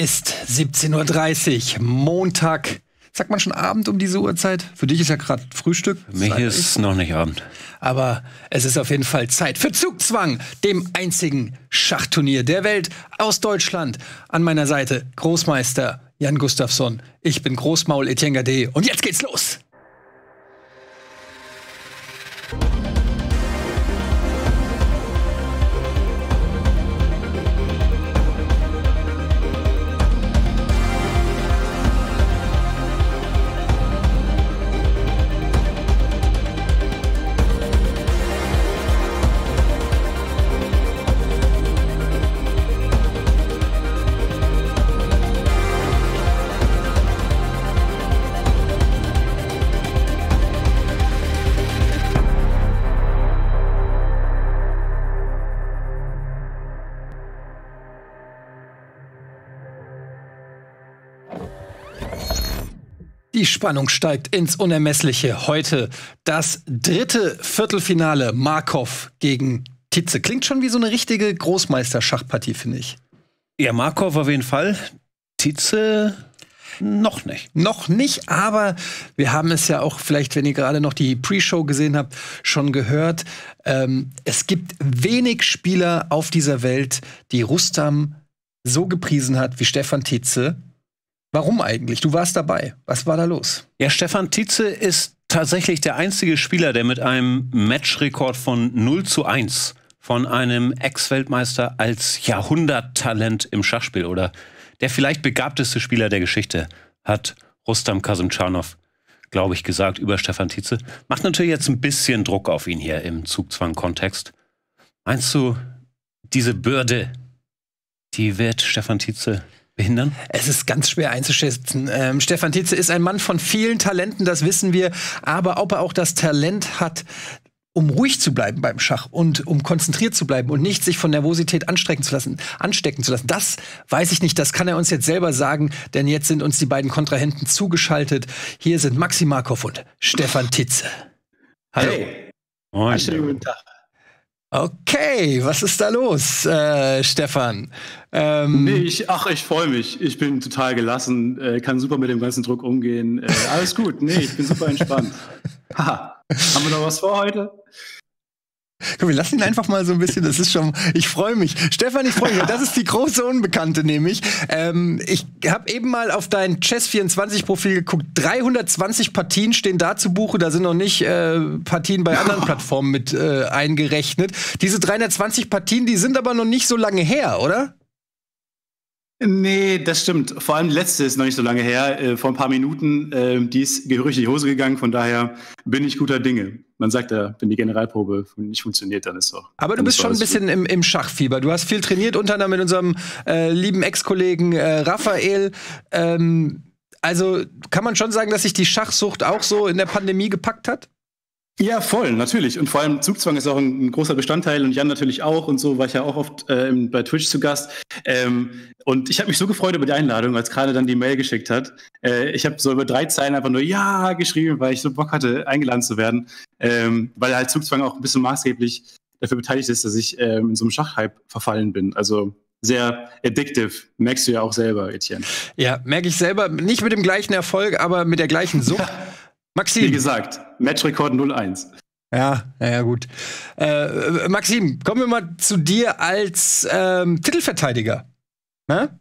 ist 17.30 Uhr, Montag. Sagt man schon Abend um diese Uhrzeit? Für dich ist ja gerade Frühstück. Für mich ist es noch nicht Abend. Aber es ist auf jeden Fall Zeit für Zugzwang, dem einzigen Schachturnier der Welt aus Deutschland. An meiner Seite Großmeister Jan Gustafsson. Ich bin Großmaul Etienne Gade und jetzt geht's los! Die Spannung steigt ins Unermessliche. Heute das dritte Viertelfinale Markov gegen Tietze. Klingt schon wie so eine richtige Großmeister-Schachpartie, finde ich. Ja, Markov auf jeden Fall. Tietze noch nicht. Noch nicht, aber wir haben es ja auch vielleicht, wenn ihr gerade noch die Pre-Show gesehen habt, schon gehört. Ähm, es gibt wenig Spieler auf dieser Welt, die Rustam so gepriesen hat wie Stefan Tietze Warum eigentlich? Du warst dabei. Was war da los? Ja, Stefan Tietze ist tatsächlich der einzige Spieler, der mit einem Matchrekord von 0 zu 1 von einem Ex-Weltmeister als Jahrhunderttalent im Schachspiel oder der vielleicht begabteste Spieler der Geschichte hat Rustam Kasimchanov, glaube ich, gesagt über Stefan Tietze. Macht natürlich jetzt ein bisschen Druck auf ihn hier im Zugzwang-Kontext. Meinst du, diese Bürde, die wird Stefan Tietze behindern? Es ist ganz schwer einzuschätzen. Ähm, Stefan Tietze ist ein Mann von vielen Talenten, das wissen wir. Aber ob er auch das Talent hat, um ruhig zu bleiben beim Schach und um konzentriert zu bleiben und nicht sich von Nervosität anstecken zu lassen, anstecken zu lassen. Das weiß ich nicht, das kann er uns jetzt selber sagen, denn jetzt sind uns die beiden Kontrahenten zugeschaltet. Hier sind Maxi Markov und Stefan Titze. Hallo. Hey. Moin. Schönen guten Tag. Okay, was ist da los, äh, Stefan? Ähm, nee, ich, ach, ich freue mich. Ich bin total gelassen, äh, kann super mit dem ganzen Druck umgehen. Äh, alles gut, nee, ich bin super entspannt. Haha, haben wir noch was vor heute? Komm, wir lassen ihn einfach mal so ein bisschen, das ist schon, ich freue mich. Stefan, ich freue mich, das ist die große Unbekannte nämlich. Ähm, ich habe eben mal auf dein Chess24-Profil geguckt, 320 Partien stehen da zu Buche, da sind noch nicht äh, Partien bei anderen Plattformen mit äh, eingerechnet. Diese 320 Partien, die sind aber noch nicht so lange her, oder? Nee, das stimmt. Vor allem die letzte ist noch nicht so lange her, äh, vor ein paar Minuten. Äh, die ist gehörig in die Hose gegangen, von daher bin ich guter Dinge. Man sagt ja, wenn die Generalprobe nicht funktioniert, dann ist doch. Aber du bist schon ein bisschen im, im, Schachfieber. Du hast viel trainiert, unter anderem mit unserem äh, lieben Ex-Kollegen äh, Raphael. Ähm, also kann man schon sagen, dass sich die Schachsucht auch so in der Pandemie gepackt hat? Ja, voll, natürlich. Und vor allem Zugzwang ist auch ein, ein großer Bestandteil und Jan natürlich auch und so war ich ja auch oft äh, bei Twitch zu Gast. Ähm, und ich habe mich so gefreut über die Einladung, als gerade dann die Mail geschickt hat. Äh, ich habe so über drei Zeilen einfach nur Ja geschrieben, weil ich so Bock hatte, eingeladen zu werden. Ähm, weil halt Zugzwang auch ein bisschen maßgeblich dafür beteiligt ist, dass ich ähm, in so einem Schachhype verfallen bin. Also sehr addictive. Merkst du ja auch selber, Etienne. Ja, merke ich selber. Nicht mit dem gleichen Erfolg, aber mit der gleichen Sucht. Maxim. Wie gesagt, Matchrekord 01. Ja, naja, gut. Äh, Maxim, kommen wir mal zu dir als ähm, Titelverteidiger. Ne?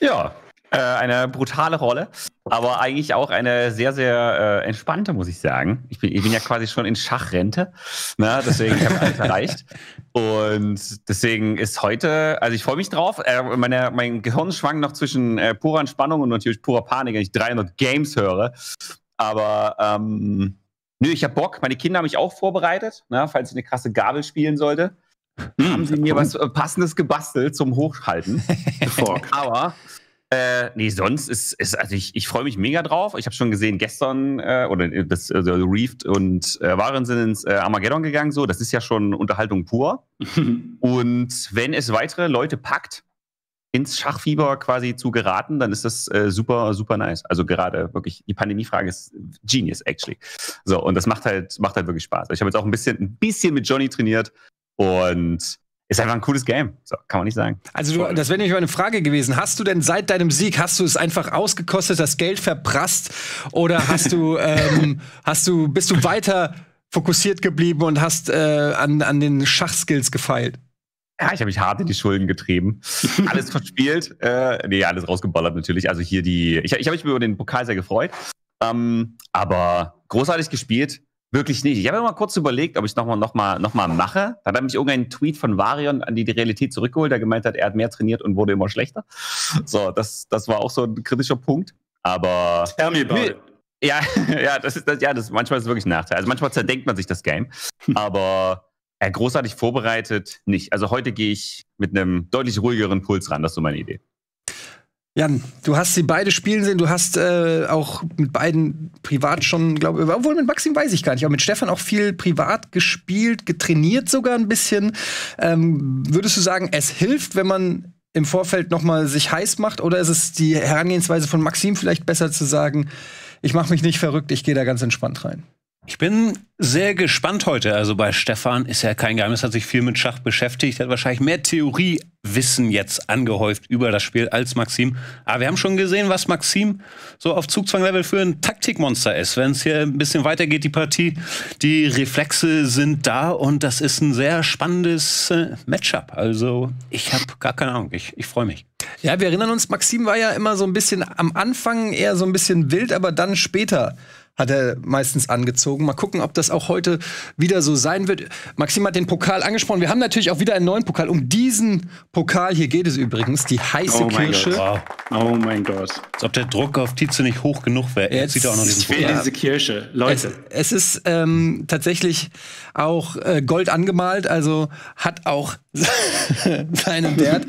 Ja, äh, eine brutale Rolle, aber eigentlich auch eine sehr, sehr äh, entspannte, muss ich sagen. Ich bin, ich bin ja quasi schon in Schachrente, ne? deswegen habe ich alles erreicht. Und deswegen ist heute, also ich freue mich drauf. Äh, meine, mein Gehirn schwang noch zwischen äh, purer Entspannung und natürlich purer Panik, wenn ich 300 Games höre. Aber ähm, nö, ich habe Bock. Meine Kinder haben mich auch vorbereitet, ne, falls ich eine krasse Gabel spielen sollte. Hm, haben sie mir was äh, Passendes gebastelt zum Hochhalten. Aber äh, nee, sonst ist, es, also ich, ich freue mich mega drauf. Ich habe schon gesehen, gestern äh, oder äh, das also Reefed und äh, Waren sind ins äh, Armageddon gegangen, so. Das ist ja schon Unterhaltung pur. und wenn es weitere Leute packt, ins Schachfieber quasi zu geraten, dann ist das äh, super, super nice. Also gerade wirklich, die Pandemiefrage ist genius, actually. So, und das macht halt, macht halt wirklich Spaß. Ich habe jetzt auch ein bisschen, ein bisschen mit Johnny trainiert und ist einfach ein cooles Game. So, kann man nicht sagen. Also, du, das wäre nämlich meine Frage gewesen. Hast du denn seit deinem Sieg, hast du es einfach ausgekostet, das Geld verprasst? Oder hast du, ähm, hast du, bist du weiter fokussiert geblieben und hast äh, an, an den Schachskills gefeilt? Ja, ich habe mich hart in die Schulden getrieben. alles verspielt. Äh, nee, alles rausgeballert natürlich. Also hier die. Ich, ich habe mich über den Pokal sehr gefreut. Ähm, aber großartig gespielt. Wirklich nicht. Ich habe mal kurz überlegt, ob ich es nochmal noch mal, noch mal mache. Da hat mich irgendein Tweet von Varion an die, die Realität zurückgeholt, der gemeint hat, er hat mehr trainiert und wurde immer schlechter. So, das, das war auch so ein kritischer Punkt. Aber. Tell ja, ja, das ist das, ja, das manchmal ist es wirklich ein Nachteil. Also manchmal zerdenkt man sich das Game. Aber äh, großartig vorbereitet nicht. Also heute gehe ich mit einem deutlich ruhigeren Puls ran. Das ist so meine Idee. Jan, du hast sie beide spielen sehen. Du hast äh, auch mit beiden privat schon, glaube ich, obwohl mit Maxim weiß ich gar nicht, aber mit Stefan auch viel privat gespielt, getrainiert sogar ein bisschen. Ähm, würdest du sagen, es hilft, wenn man im Vorfeld noch mal sich heiß macht, oder ist es die Herangehensweise von Maxim vielleicht besser zu sagen, ich mache mich nicht verrückt, ich gehe da ganz entspannt rein? Ich bin sehr gespannt heute. Also bei Stefan ist ja kein Geheimnis, hat sich viel mit Schach beschäftigt, hat wahrscheinlich mehr Theoriewissen jetzt angehäuft über das Spiel als Maxim. Aber wir haben schon gesehen, was Maxim so auf Zugzwanglevel für ein Taktikmonster ist. Wenn es hier ein bisschen weitergeht, die Partie, die Reflexe sind da und das ist ein sehr spannendes äh, Matchup. Also ich habe gar keine Ahnung. Ich, ich freue mich. Ja, wir erinnern uns, Maxim war ja immer so ein bisschen am Anfang eher so ein bisschen wild, aber dann später hat er meistens angezogen. Mal gucken, ob das auch heute wieder so sein wird. Maxim hat den Pokal angesprochen. Wir haben natürlich auch wieder einen neuen Pokal. Um diesen Pokal hier geht es übrigens, die heiße oh Kirsche. Wow. Oh mein Gott. Als ob der Druck auf Tietze nicht hoch genug wäre. Jetzt sieht er auch noch diesen Pokal. diese Kirsche, Leute. Es, es ist ähm, tatsächlich auch äh, Gold angemalt, also hat auch seinen Wert.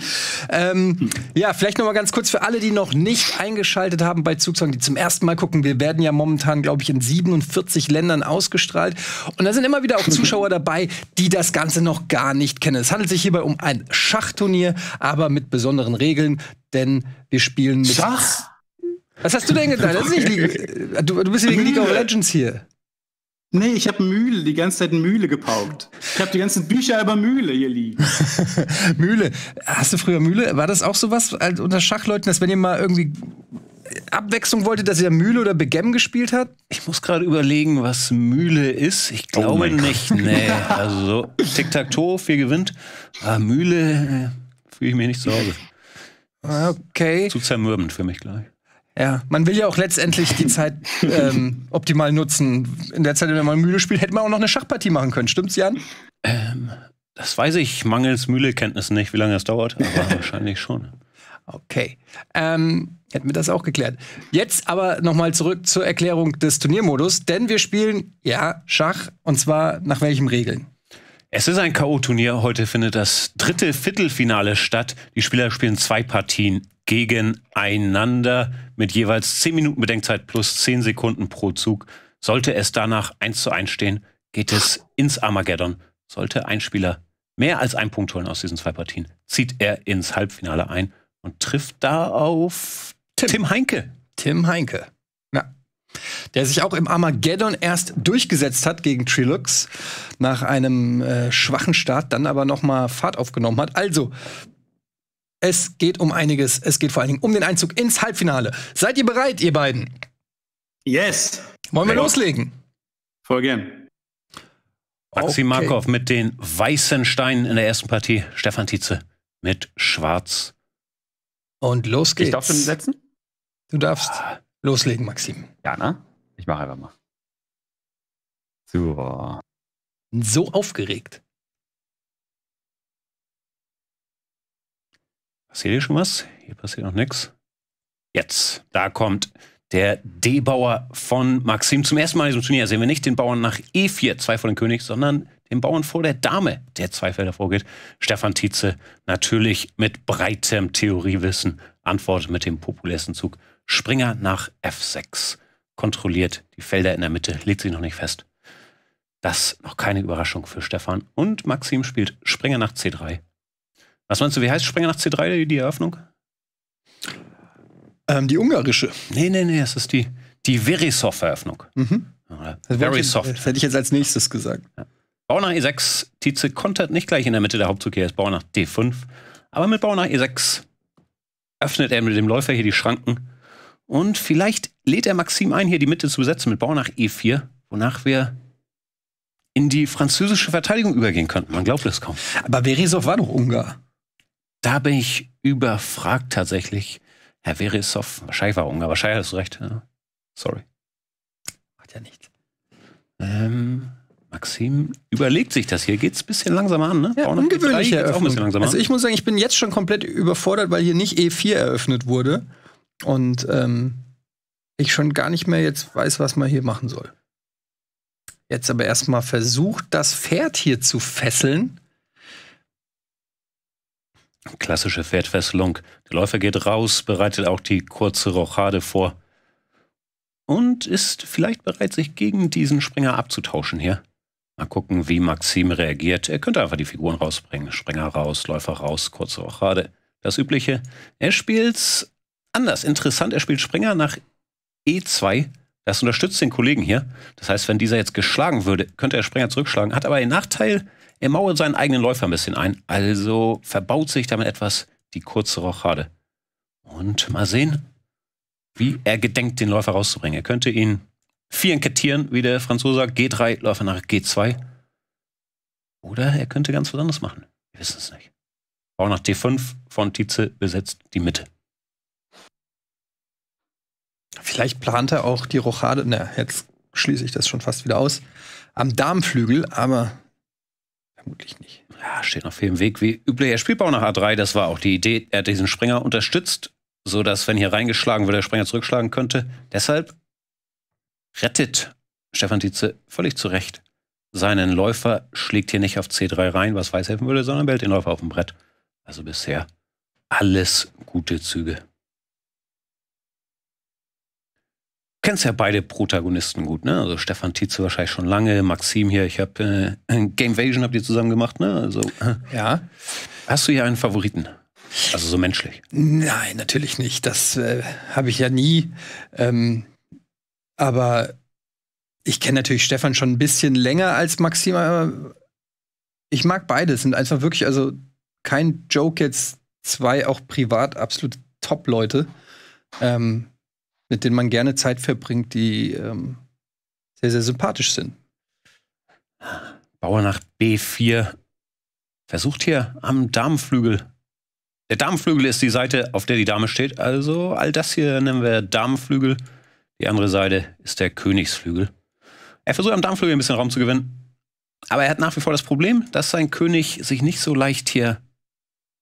ähm, ja, vielleicht noch mal ganz kurz für alle, die noch nicht eingeschaltet haben bei Zugsong, die zum ersten Mal gucken. Wir werden ja momentan, glaube ich, in 47 Ländern ausgestrahlt. Und da sind immer wieder auch Zuschauer dabei, die das Ganze noch gar nicht kennen. Es handelt sich hierbei um ein Schachturnier, aber mit besonderen Regeln, denn wir spielen mit Schach. Was hast du denn gedacht? Das ist nicht League. Du, du bist wegen League of Legends hier. Nee, ich habe Mühle, die ganze Zeit Mühle gepaukt. Ich habe die ganzen Bücher über Mühle hier liegen. Mühle. Hast du früher Mühle? War das auch sowas als halt unter Schachleuten, dass wenn ihr mal irgendwie Abwechslung wolltet, dass ihr Mühle oder Begem gespielt habt? Ich muss gerade überlegen, was Mühle ist. Ich oh glaube oh nicht. Gott. Nee, also so Tic-Tac-Toe, viel gewinnt. Aber ah, Mühle äh, fühle ich mich nicht zu Hause. Okay. Zu zermürbend für mich gleich. Ja, man will ja auch letztendlich die Zeit ähm, optimal nutzen. In der Zeit, in der man Mühle spielt, hätte man auch noch eine Schachpartie machen können. Stimmt's, Jan? Ähm, das weiß ich mangels Mühlekenntnis nicht, wie lange das dauert, aber wahrscheinlich schon. Okay. Ähm, hätten wir das auch geklärt. Jetzt aber nochmal zurück zur Erklärung des Turniermodus, denn wir spielen, ja, Schach, und zwar nach welchen Regeln? Es ist ein K.O.-Turnier. Heute findet das dritte Viertelfinale statt. Die Spieler spielen zwei Partien gegeneinander mit jeweils 10 Minuten Bedenkzeit plus 10 Sekunden pro Zug. Sollte es danach 1 zu 1 stehen, geht es ins Armageddon. Sollte ein Spieler mehr als einen Punkt holen aus diesen zwei Partien, zieht er ins Halbfinale ein und trifft da auf Tim, Tim Heinke. Tim Heinke der sich auch im Armageddon erst durchgesetzt hat gegen Trilux, nach einem äh, schwachen Start, dann aber nochmal Fahrt aufgenommen hat. Also, es geht um einiges. Es geht vor allen Dingen um den Einzug ins Halbfinale. Seid ihr bereit, ihr beiden? Yes. Wollen wir ja. loslegen? Voll gern. Maxi okay. Markov mit den weißen Steinen in der ersten Partie. Stefan Tietze mit Schwarz. Und los geht's. Ich darf schon setzen? Du darfst. Ah. Loslegen, Maxim. Ja, ne? Ich mache einfach mal. Super. So aufgeregt. Passiert hier schon was? Hier passiert noch nichts. Jetzt, da kommt der D-Bauer von Maxim. Zum ersten Mal in diesem Turnier sehen wir nicht den Bauern nach E4, zwei vor dem König, sondern den Bauern vor der Dame, der zwei Felder vorgeht. Stefan Tietze natürlich mit breitem Theoriewissen antwortet mit dem populärsten Zug Springer nach F6. Kontrolliert die Felder in der Mitte, legt sich noch nicht fest. Das noch keine Überraschung für Stefan. Und Maxim spielt Springer nach C3. Was meinst du, wie heißt Springer nach C3 die Eröffnung? Ähm, die ungarische. Nee, nee, nee, das ist die, die Verisov-Eröffnung. Mhm. Verisov. das hätte ich jetzt als nächstes gesagt. Ja. Bauer nach E6. Tietze kontert nicht gleich in der Mitte der Hauptzug. Hier ist Bauer nach D5. Aber mit Bauer nach E6 öffnet er mit dem Läufer hier die Schranken und vielleicht lädt er Maxim ein, hier die Mitte zu besetzen mit Bauer nach E4, wonach wir in die französische Verteidigung übergehen könnten. Man glaubt es kaum. Aber Beresow war doch Ungar. Da bin ich überfragt tatsächlich. Herr Beresow, wahrscheinlich war Ungar, wahrscheinlich hast du recht. Ja. Sorry. Macht ja nichts. Ähm, Maxim überlegt sich das hier. Geht es ein bisschen langsamer an, ne? Ja, Bauer Auch ein bisschen langsamer also ich muss sagen, ich bin jetzt schon komplett überfordert, weil hier nicht E4 eröffnet wurde. Und ähm, ich schon gar nicht mehr jetzt weiß, was man hier machen soll. Jetzt aber erstmal versucht, das Pferd hier zu fesseln. Klassische Pferdfesselung. Der Läufer geht raus, bereitet auch die kurze Rochade vor und ist vielleicht bereit, sich gegen diesen Springer abzutauschen hier. Mal gucken, wie Maxim reagiert. Er könnte einfach die Figuren rausbringen. Springer raus, Läufer raus, kurze Rochade. Das Übliche. Er spielt anders. Interessant, er spielt Springer nach E2. Das unterstützt den Kollegen hier. Das heißt, wenn dieser jetzt geschlagen würde, könnte er Springer zurückschlagen. Hat aber den Nachteil, er mauert seinen eigenen Läufer ein bisschen ein. Also verbaut sich damit etwas die kurze Rochade. Und mal sehen, wie er gedenkt, den Läufer rauszubringen. Er könnte ihn vier enkettieren, wie der Franzose sagt. G3, Läufer nach G2. Oder er könnte ganz was anderes machen. Wir wissen es nicht. Bauer nach D5 von Tietze besetzt die Mitte. Vielleicht plant er auch die Rochade, na, jetzt schließe ich das schon fast wieder aus, am Darmflügel, aber vermutlich nicht. Ja, steht noch viel im Weg. Wie üblich, er spielt auch nach A3, das war auch die Idee. Er hat diesen Springer unterstützt, sodass, wenn hier reingeschlagen wird, der Springer zurückschlagen könnte. Deshalb rettet Stefan Tietze völlig zu Recht seinen Läufer, schlägt hier nicht auf C3 rein, was weiß helfen würde, sondern bellt den Läufer auf dem Brett. Also bisher alles gute Züge. kennst ja beide Protagonisten gut, ne? Also Stefan Tietze wahrscheinlich schon lange, Maxim hier, ich habe äh, Gamevasion habt ihr zusammen gemacht, ne? Also äh. ja. Hast du hier einen Favoriten? Also so menschlich? Nein, natürlich nicht. Das äh, habe ich ja nie. Ähm, aber ich kenne natürlich Stefan schon ein bisschen länger als Maxim. Aber ich mag beides. Sind einfach wirklich, also kein Joke jetzt, zwei auch privat absolut Top-Leute. Ähm, mit denen man gerne Zeit verbringt, die ähm, sehr, sehr sympathisch sind. Bauernacht B4 versucht hier am Damenflügel. Der Damenflügel ist die Seite, auf der die Dame steht. Also all das hier nennen wir Damenflügel. Die andere Seite ist der Königsflügel. Er versucht am Damenflügel ein bisschen Raum zu gewinnen. Aber er hat nach wie vor das Problem, dass sein König sich nicht so leicht hier,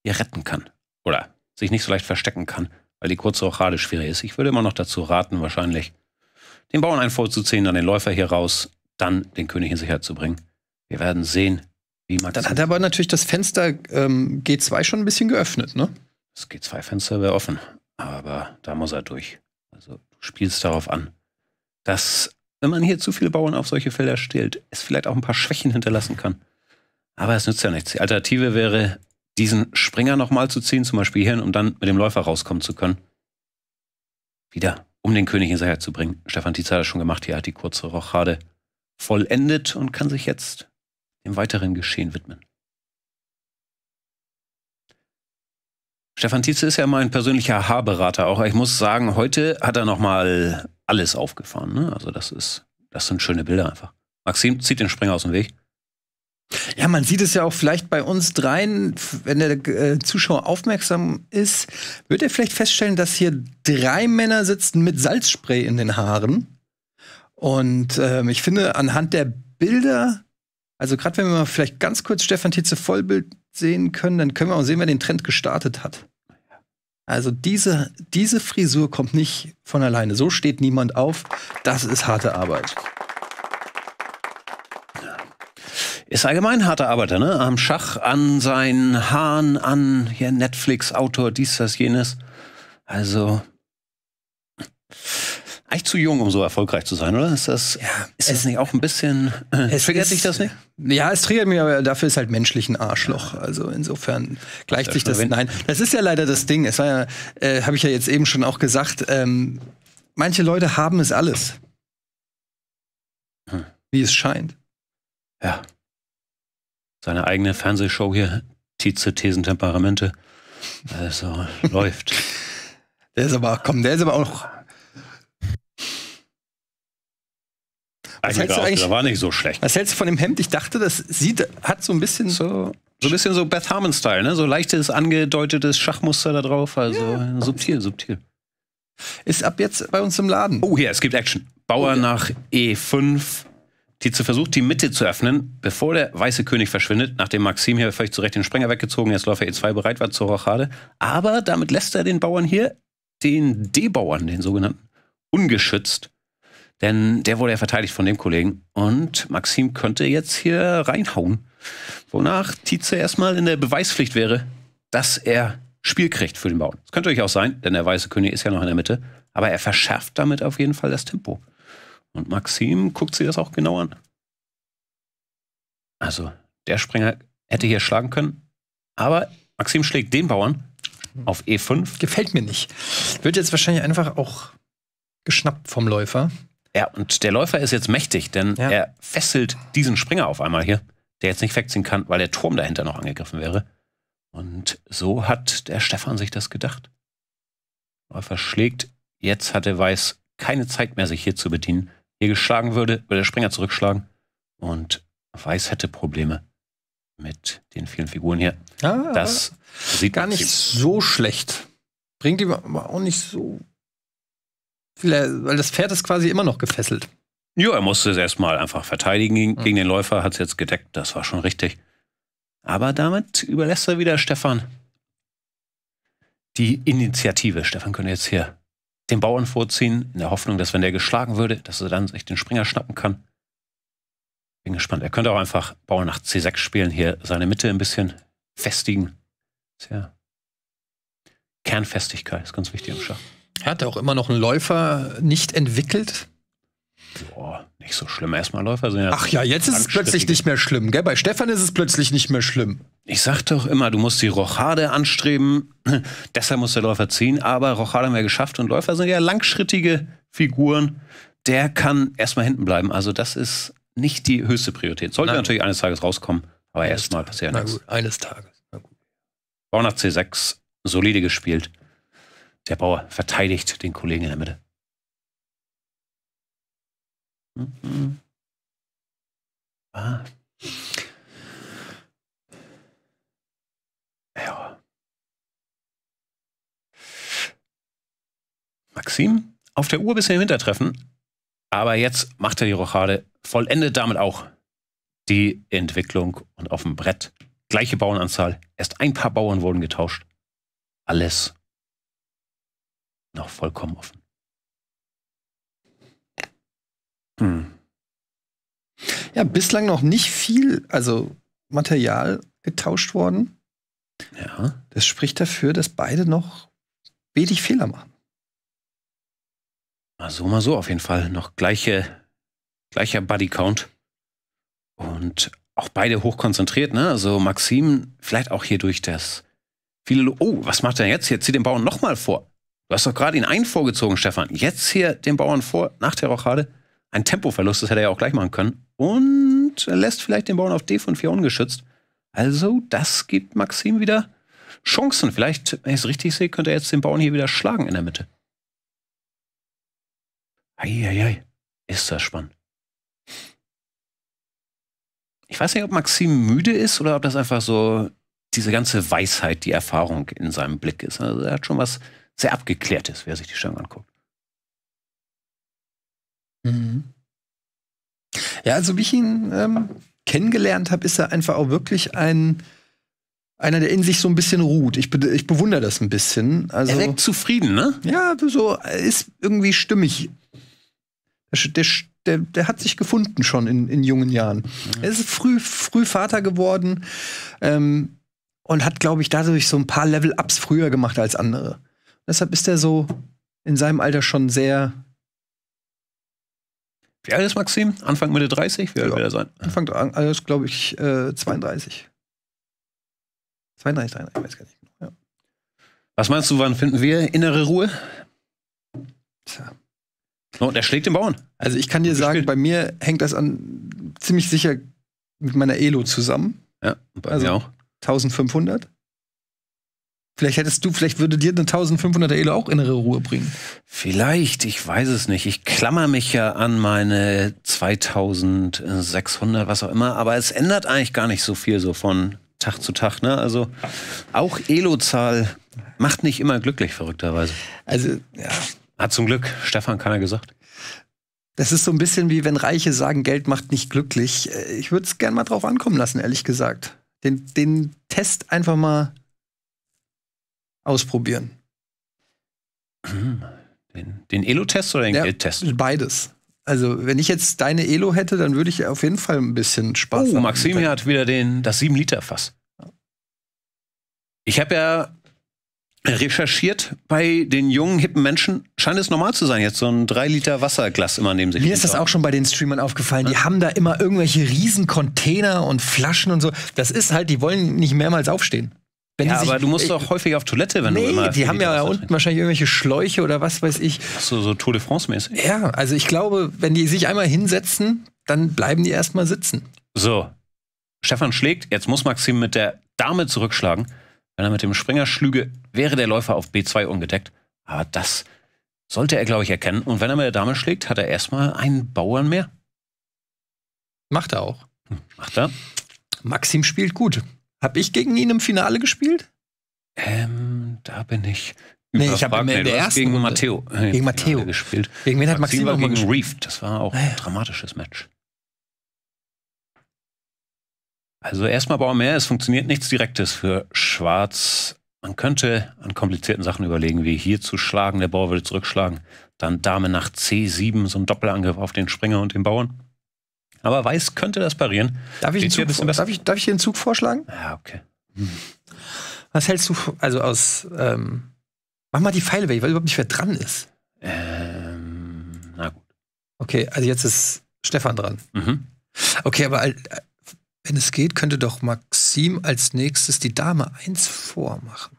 hier retten kann. Oder sich nicht so leicht verstecken kann weil die kurze Rochade schwierig ist. Ich würde immer noch dazu raten, wahrscheinlich den Bauern einen vorzuziehen, dann den Läufer hier raus, dann den König in Sicherheit zu bringen. Wir werden sehen, wie Max. Dann hat aber natürlich das Fenster ähm, G2 schon ein bisschen geöffnet, ne? Das G2-Fenster wäre offen, aber da muss er durch. Also du spielst darauf an, dass, wenn man hier zu viele Bauern auf solche Felder stellt, es vielleicht auch ein paar Schwächen hinterlassen kann. Aber es nützt ja nichts. Die Alternative wäre, diesen Springer nochmal zu ziehen, zum Beispiel hierhin, um dann mit dem Läufer rauskommen zu können. Wieder, um den König in Sicherheit zu bringen. Stefan Tietz hat das schon gemacht. Hier hat die kurze Rochade vollendet und kann sich jetzt dem weiteren Geschehen widmen. Stefan Tietze ist ja mein persönlicher Haarberater auch. Ich muss sagen, heute hat er nochmal alles aufgefahren. Ne? Also das ist, das sind schöne Bilder einfach. Maxim zieht den Springer aus dem Weg. Ja, man sieht es ja auch vielleicht bei uns dreien, wenn der äh, Zuschauer aufmerksam ist, wird er vielleicht feststellen, dass hier drei Männer sitzen mit Salzspray in den Haaren. Und ähm, ich finde, anhand der Bilder, also gerade wenn wir mal vielleicht ganz kurz Stefan Tietze Vollbild sehen können, dann können wir auch sehen, wer den Trend gestartet hat. Also diese, diese Frisur kommt nicht von alleine. So steht niemand auf. Das ist harte Arbeit. Ist allgemein harter Arbeiter, ne? Am Schach, an seinen Haaren, an hier Netflix, Autor, dies, das, jenes. Also. Eigentlich zu jung, um so erfolgreich zu sein, oder? Ist das, ja, ist das nicht auch ein bisschen. Äh, es triggert sich das nicht? Ja, es triggert mich, aber dafür ist halt menschlich ein Arschloch. Also insofern gleicht sich das. Nein, das ist ja leider das Ding. Es war ja, äh, habe ich ja jetzt eben schon auch gesagt, ähm, manche Leute haben es alles. Hm. Wie es scheint. Ja seine eigene Fernsehshow hier, Tietze, Thesen, Temperamente. Also läuft. Der ist aber, komm, der ist aber auch. Was hältst du eigentlich, der war nicht so schlecht. Was hältst du von dem Hemd? Ich dachte, das sieht, hat so ein bisschen so. So ein bisschen so Beth Harmon-Style, ne? So leichtes, angedeutetes Schachmuster da drauf. Also ja. subtil, subtil. Ist ab jetzt bei uns im Laden. Oh, hier, es gibt Action. Bauer oh, ja. nach E5 die zu versucht, die Mitte zu öffnen, bevor der weiße König verschwindet, nachdem Maxim hier völlig zu Recht den Sprenger weggezogen, jetzt Läufer E2 eh bereit war zur Rochade. Aber damit lässt er den Bauern hier, den D-Bauern, den sogenannten, ungeschützt. Denn der wurde ja verteidigt von dem Kollegen. Und Maxim könnte jetzt hier reinhauen. Wonach Tietze erstmal in der Beweispflicht wäre, dass er Spiel kriegt für den Bauern. Das könnte euch auch sein, denn der weiße König ist ja noch in der Mitte. Aber er verschärft damit auf jeden Fall das Tempo. Und Maxim guckt sich das auch genau an. Also, der Springer hätte hier schlagen können, aber Maxim schlägt den Bauern auf E5. Gefällt mir nicht. Wird jetzt wahrscheinlich einfach auch geschnappt vom Läufer. Ja, und der Läufer ist jetzt mächtig, denn ja. er fesselt diesen Springer auf einmal hier, der jetzt nicht wegziehen kann, weil der Turm dahinter noch angegriffen wäre. Und so hat der Stefan sich das gedacht. Läufer schlägt, jetzt hatte Weiß keine Zeit mehr, sich hier zu bedienen hier geschlagen würde, würde der Springer zurückschlagen. Und Weiß hätte Probleme mit den vielen Figuren hier. Ah, das sieht gar nicht so schlecht. Bringt ihm aber auch nicht so viel, weil das Pferd ist quasi immer noch gefesselt. Ja, er musste es erstmal einfach verteidigen gegen, mhm. den Läufer, hat es jetzt gedeckt, das war schon richtig. Aber damit überlässt er wieder Stefan die Initiative. Stefan könnte jetzt hier den Bauern vorziehen, in der Hoffnung, dass wenn der geschlagen würde, dass er dann sich den Springer schnappen kann. Bin gespannt. Er könnte auch einfach Bauern nach C6 spielen, hier seine Mitte ein bisschen festigen. Tja. Kernfestigkeit ist ganz wichtig im Schach. Er hat auch immer noch einen Läufer nicht entwickelt. Boah, nicht so schlimm. Erstmal Läufer sind ja. Ach ja, jetzt ist es plötzlich nicht mehr schlimm, gell? Bei Stefan ist es plötzlich nicht mehr schlimm. Ich sag doch immer, du musst die Rochade anstreben. Deshalb muss der Läufer ziehen. Aber Rochade haben wir geschafft und Läufer sind ja langschrittige Figuren. Der kann erstmal hinten bleiben. Also, das ist nicht die höchste Priorität. Sollte Nein. natürlich eines Tages rauskommen. Aber erstmal passiert nichts. Na Gut, eines Tages. Na Bauer nach C6, solide gespielt. Der Bauer verteidigt den Kollegen in der Mitte. Mhm. Ah. Maxim, auf der Uhr bisher im Hintertreffen, aber jetzt macht er die Rochade, vollendet damit auch die Entwicklung und auf dem Brett gleiche Bauernanzahl, erst ein paar Bauern wurden getauscht. Alles noch vollkommen offen. Hm. Ja, bislang noch nicht viel, also Material getauscht worden. Ja. Das spricht dafür, dass beide noch wenig Fehler machen. Mal so, mal so, auf jeden Fall. Noch gleiche, gleicher Count. Und auch beide hochkonzentriert, ne? Also Maxim, vielleicht auch hier durch das viele. Oh, was macht er jetzt? Jetzt zieht den Bauern nochmal vor. Du hast doch gerade ihn einen vorgezogen, Stefan. Jetzt hier den Bauern vor, nach der Rochade. Ein Tempoverlust, das hätte er ja auch gleich machen können. Und lässt vielleicht den Bauern auf D von 4 ungeschützt. Also, das gibt Maxim wieder Chancen. Vielleicht, wenn ich es richtig sehe, könnte er jetzt den Bauern hier wieder schlagen in der Mitte. Eieiei, ist das spannend. Ich weiß nicht, ob Maxim müde ist oder ob das einfach so diese ganze Weisheit, die Erfahrung in seinem Blick ist. Also er hat schon was sehr Abgeklärtes, wer sich die Stellung anguckt. Mhm. Ja, also wie ich ihn ähm, kennengelernt habe, ist er einfach auch wirklich ein einer, der in sich so ein bisschen ruht. Ich, be ich bewundere das ein bisschen. Also, er wirkt zufrieden, ne? Ja, so ist irgendwie stimmig. Der, der, der, der hat sich gefunden schon in, in jungen Jahren. Mhm. Er ist früh, früh Vater geworden ähm, und hat, glaube ich, dadurch so ein paar Level-Ups früher gemacht als andere. Deshalb ist er so in seinem Alter schon sehr wie alt ist Maxim? Anfang Mitte 30? Wie alt ja. wird er sein? Anfang, also, glaube ich, äh, 32. 32, 33, ich weiß gar nicht genau, Ja. Was meinst du, wann finden wir innere Ruhe? Tja. Oh, und er schlägt den Bauern. Also ich kann dir sagen, bei mir hängt das an ziemlich sicher mit meiner Elo zusammen. Ja, bei also mir auch. 1500. Vielleicht hättest du, vielleicht würde dir eine 1500er Elo auch innere Ruhe bringen. Vielleicht, ich weiß es nicht. Ich klammer mich ja an meine 2600, was auch immer. Aber es ändert eigentlich gar nicht so viel so von Tag zu Tag. Ne? Also auch Elo-Zahl macht nicht immer glücklich, verrückterweise. Also, ja. Hat zum Glück Stefan keiner gesagt. Das ist so ein bisschen wie wenn Reiche sagen, Geld macht nicht glücklich. Äh, ich würde es gerne mal drauf ankommen lassen, ehrlich gesagt. Den, den Test einfach mal ausprobieren. Hm, den, den Elo-Test oder den ja, Geld-Test? Beides. Also, wenn ich jetzt deine Elo hätte, dann würde ich auf jeden Fall ein bisschen Spaß oh, Maxim hat wieder den, das 7-Liter-Fass. Ich habe ja recherchiert bei den jungen, hippen Menschen, scheint es normal zu sein, jetzt so ein 3 Liter Wasserglas immer neben sich. Mir ist das auch schon bei den Streamern aufgefallen. Die haben da immer irgendwelche riesen Container und Flaschen und so. Das ist halt, die wollen nicht mehrmals aufstehen ja, sich, aber du musst äh, doch häufig auf Toilette, wenn nee, du immer. Die haben ja da unten wahrscheinlich irgendwelche Schläuche oder was weiß ich. So, so Tour de France-mäßig. Ja, also ich glaube, wenn die sich einmal hinsetzen, dann bleiben die erstmal sitzen. So. Stefan schlägt, jetzt muss Maxim mit der Dame zurückschlagen. Wenn er mit dem Springer schlüge, wäre der Läufer auf B2 ungedeckt. Aber das sollte er, glaube ich, erkennen. Und wenn er mit der Dame schlägt, hat er erstmal einen Bauern mehr. Macht er auch. Hm, macht er. Maxim spielt gut. Hab ich gegen ihn im Finale gespielt? Ähm, da bin ich. Nee, ich habe in der ersten gegen Matteo, äh, gegen Matteo gespielt. Gegen wen hat Maxim, gegen gespielt? Reef. Das war auch ah, ja. ein dramatisches Match. Also erstmal bauen mehr, es funktioniert nichts Direktes für Schwarz. Man könnte an komplizierten Sachen überlegen, wie hier zu schlagen, der Bauer würde zurückschlagen, dann Dame nach C7, so ein Doppelangriff auf den Springer und den Bauern. Aber Weiß könnte das parieren. Darf ich, Zug, vor, darf ich, darf ich hier einen Zug vorschlagen? Ja, ah, okay. Hm. Was hältst du also aus? Ähm, mach mal die Pfeile weg, weil überhaupt nicht, wer dran ist. Ähm, na gut. Okay, also jetzt ist Stefan dran. Mhm. Okay, aber äh, wenn es geht, könnte doch Maxim als nächstes die Dame 1 vormachen.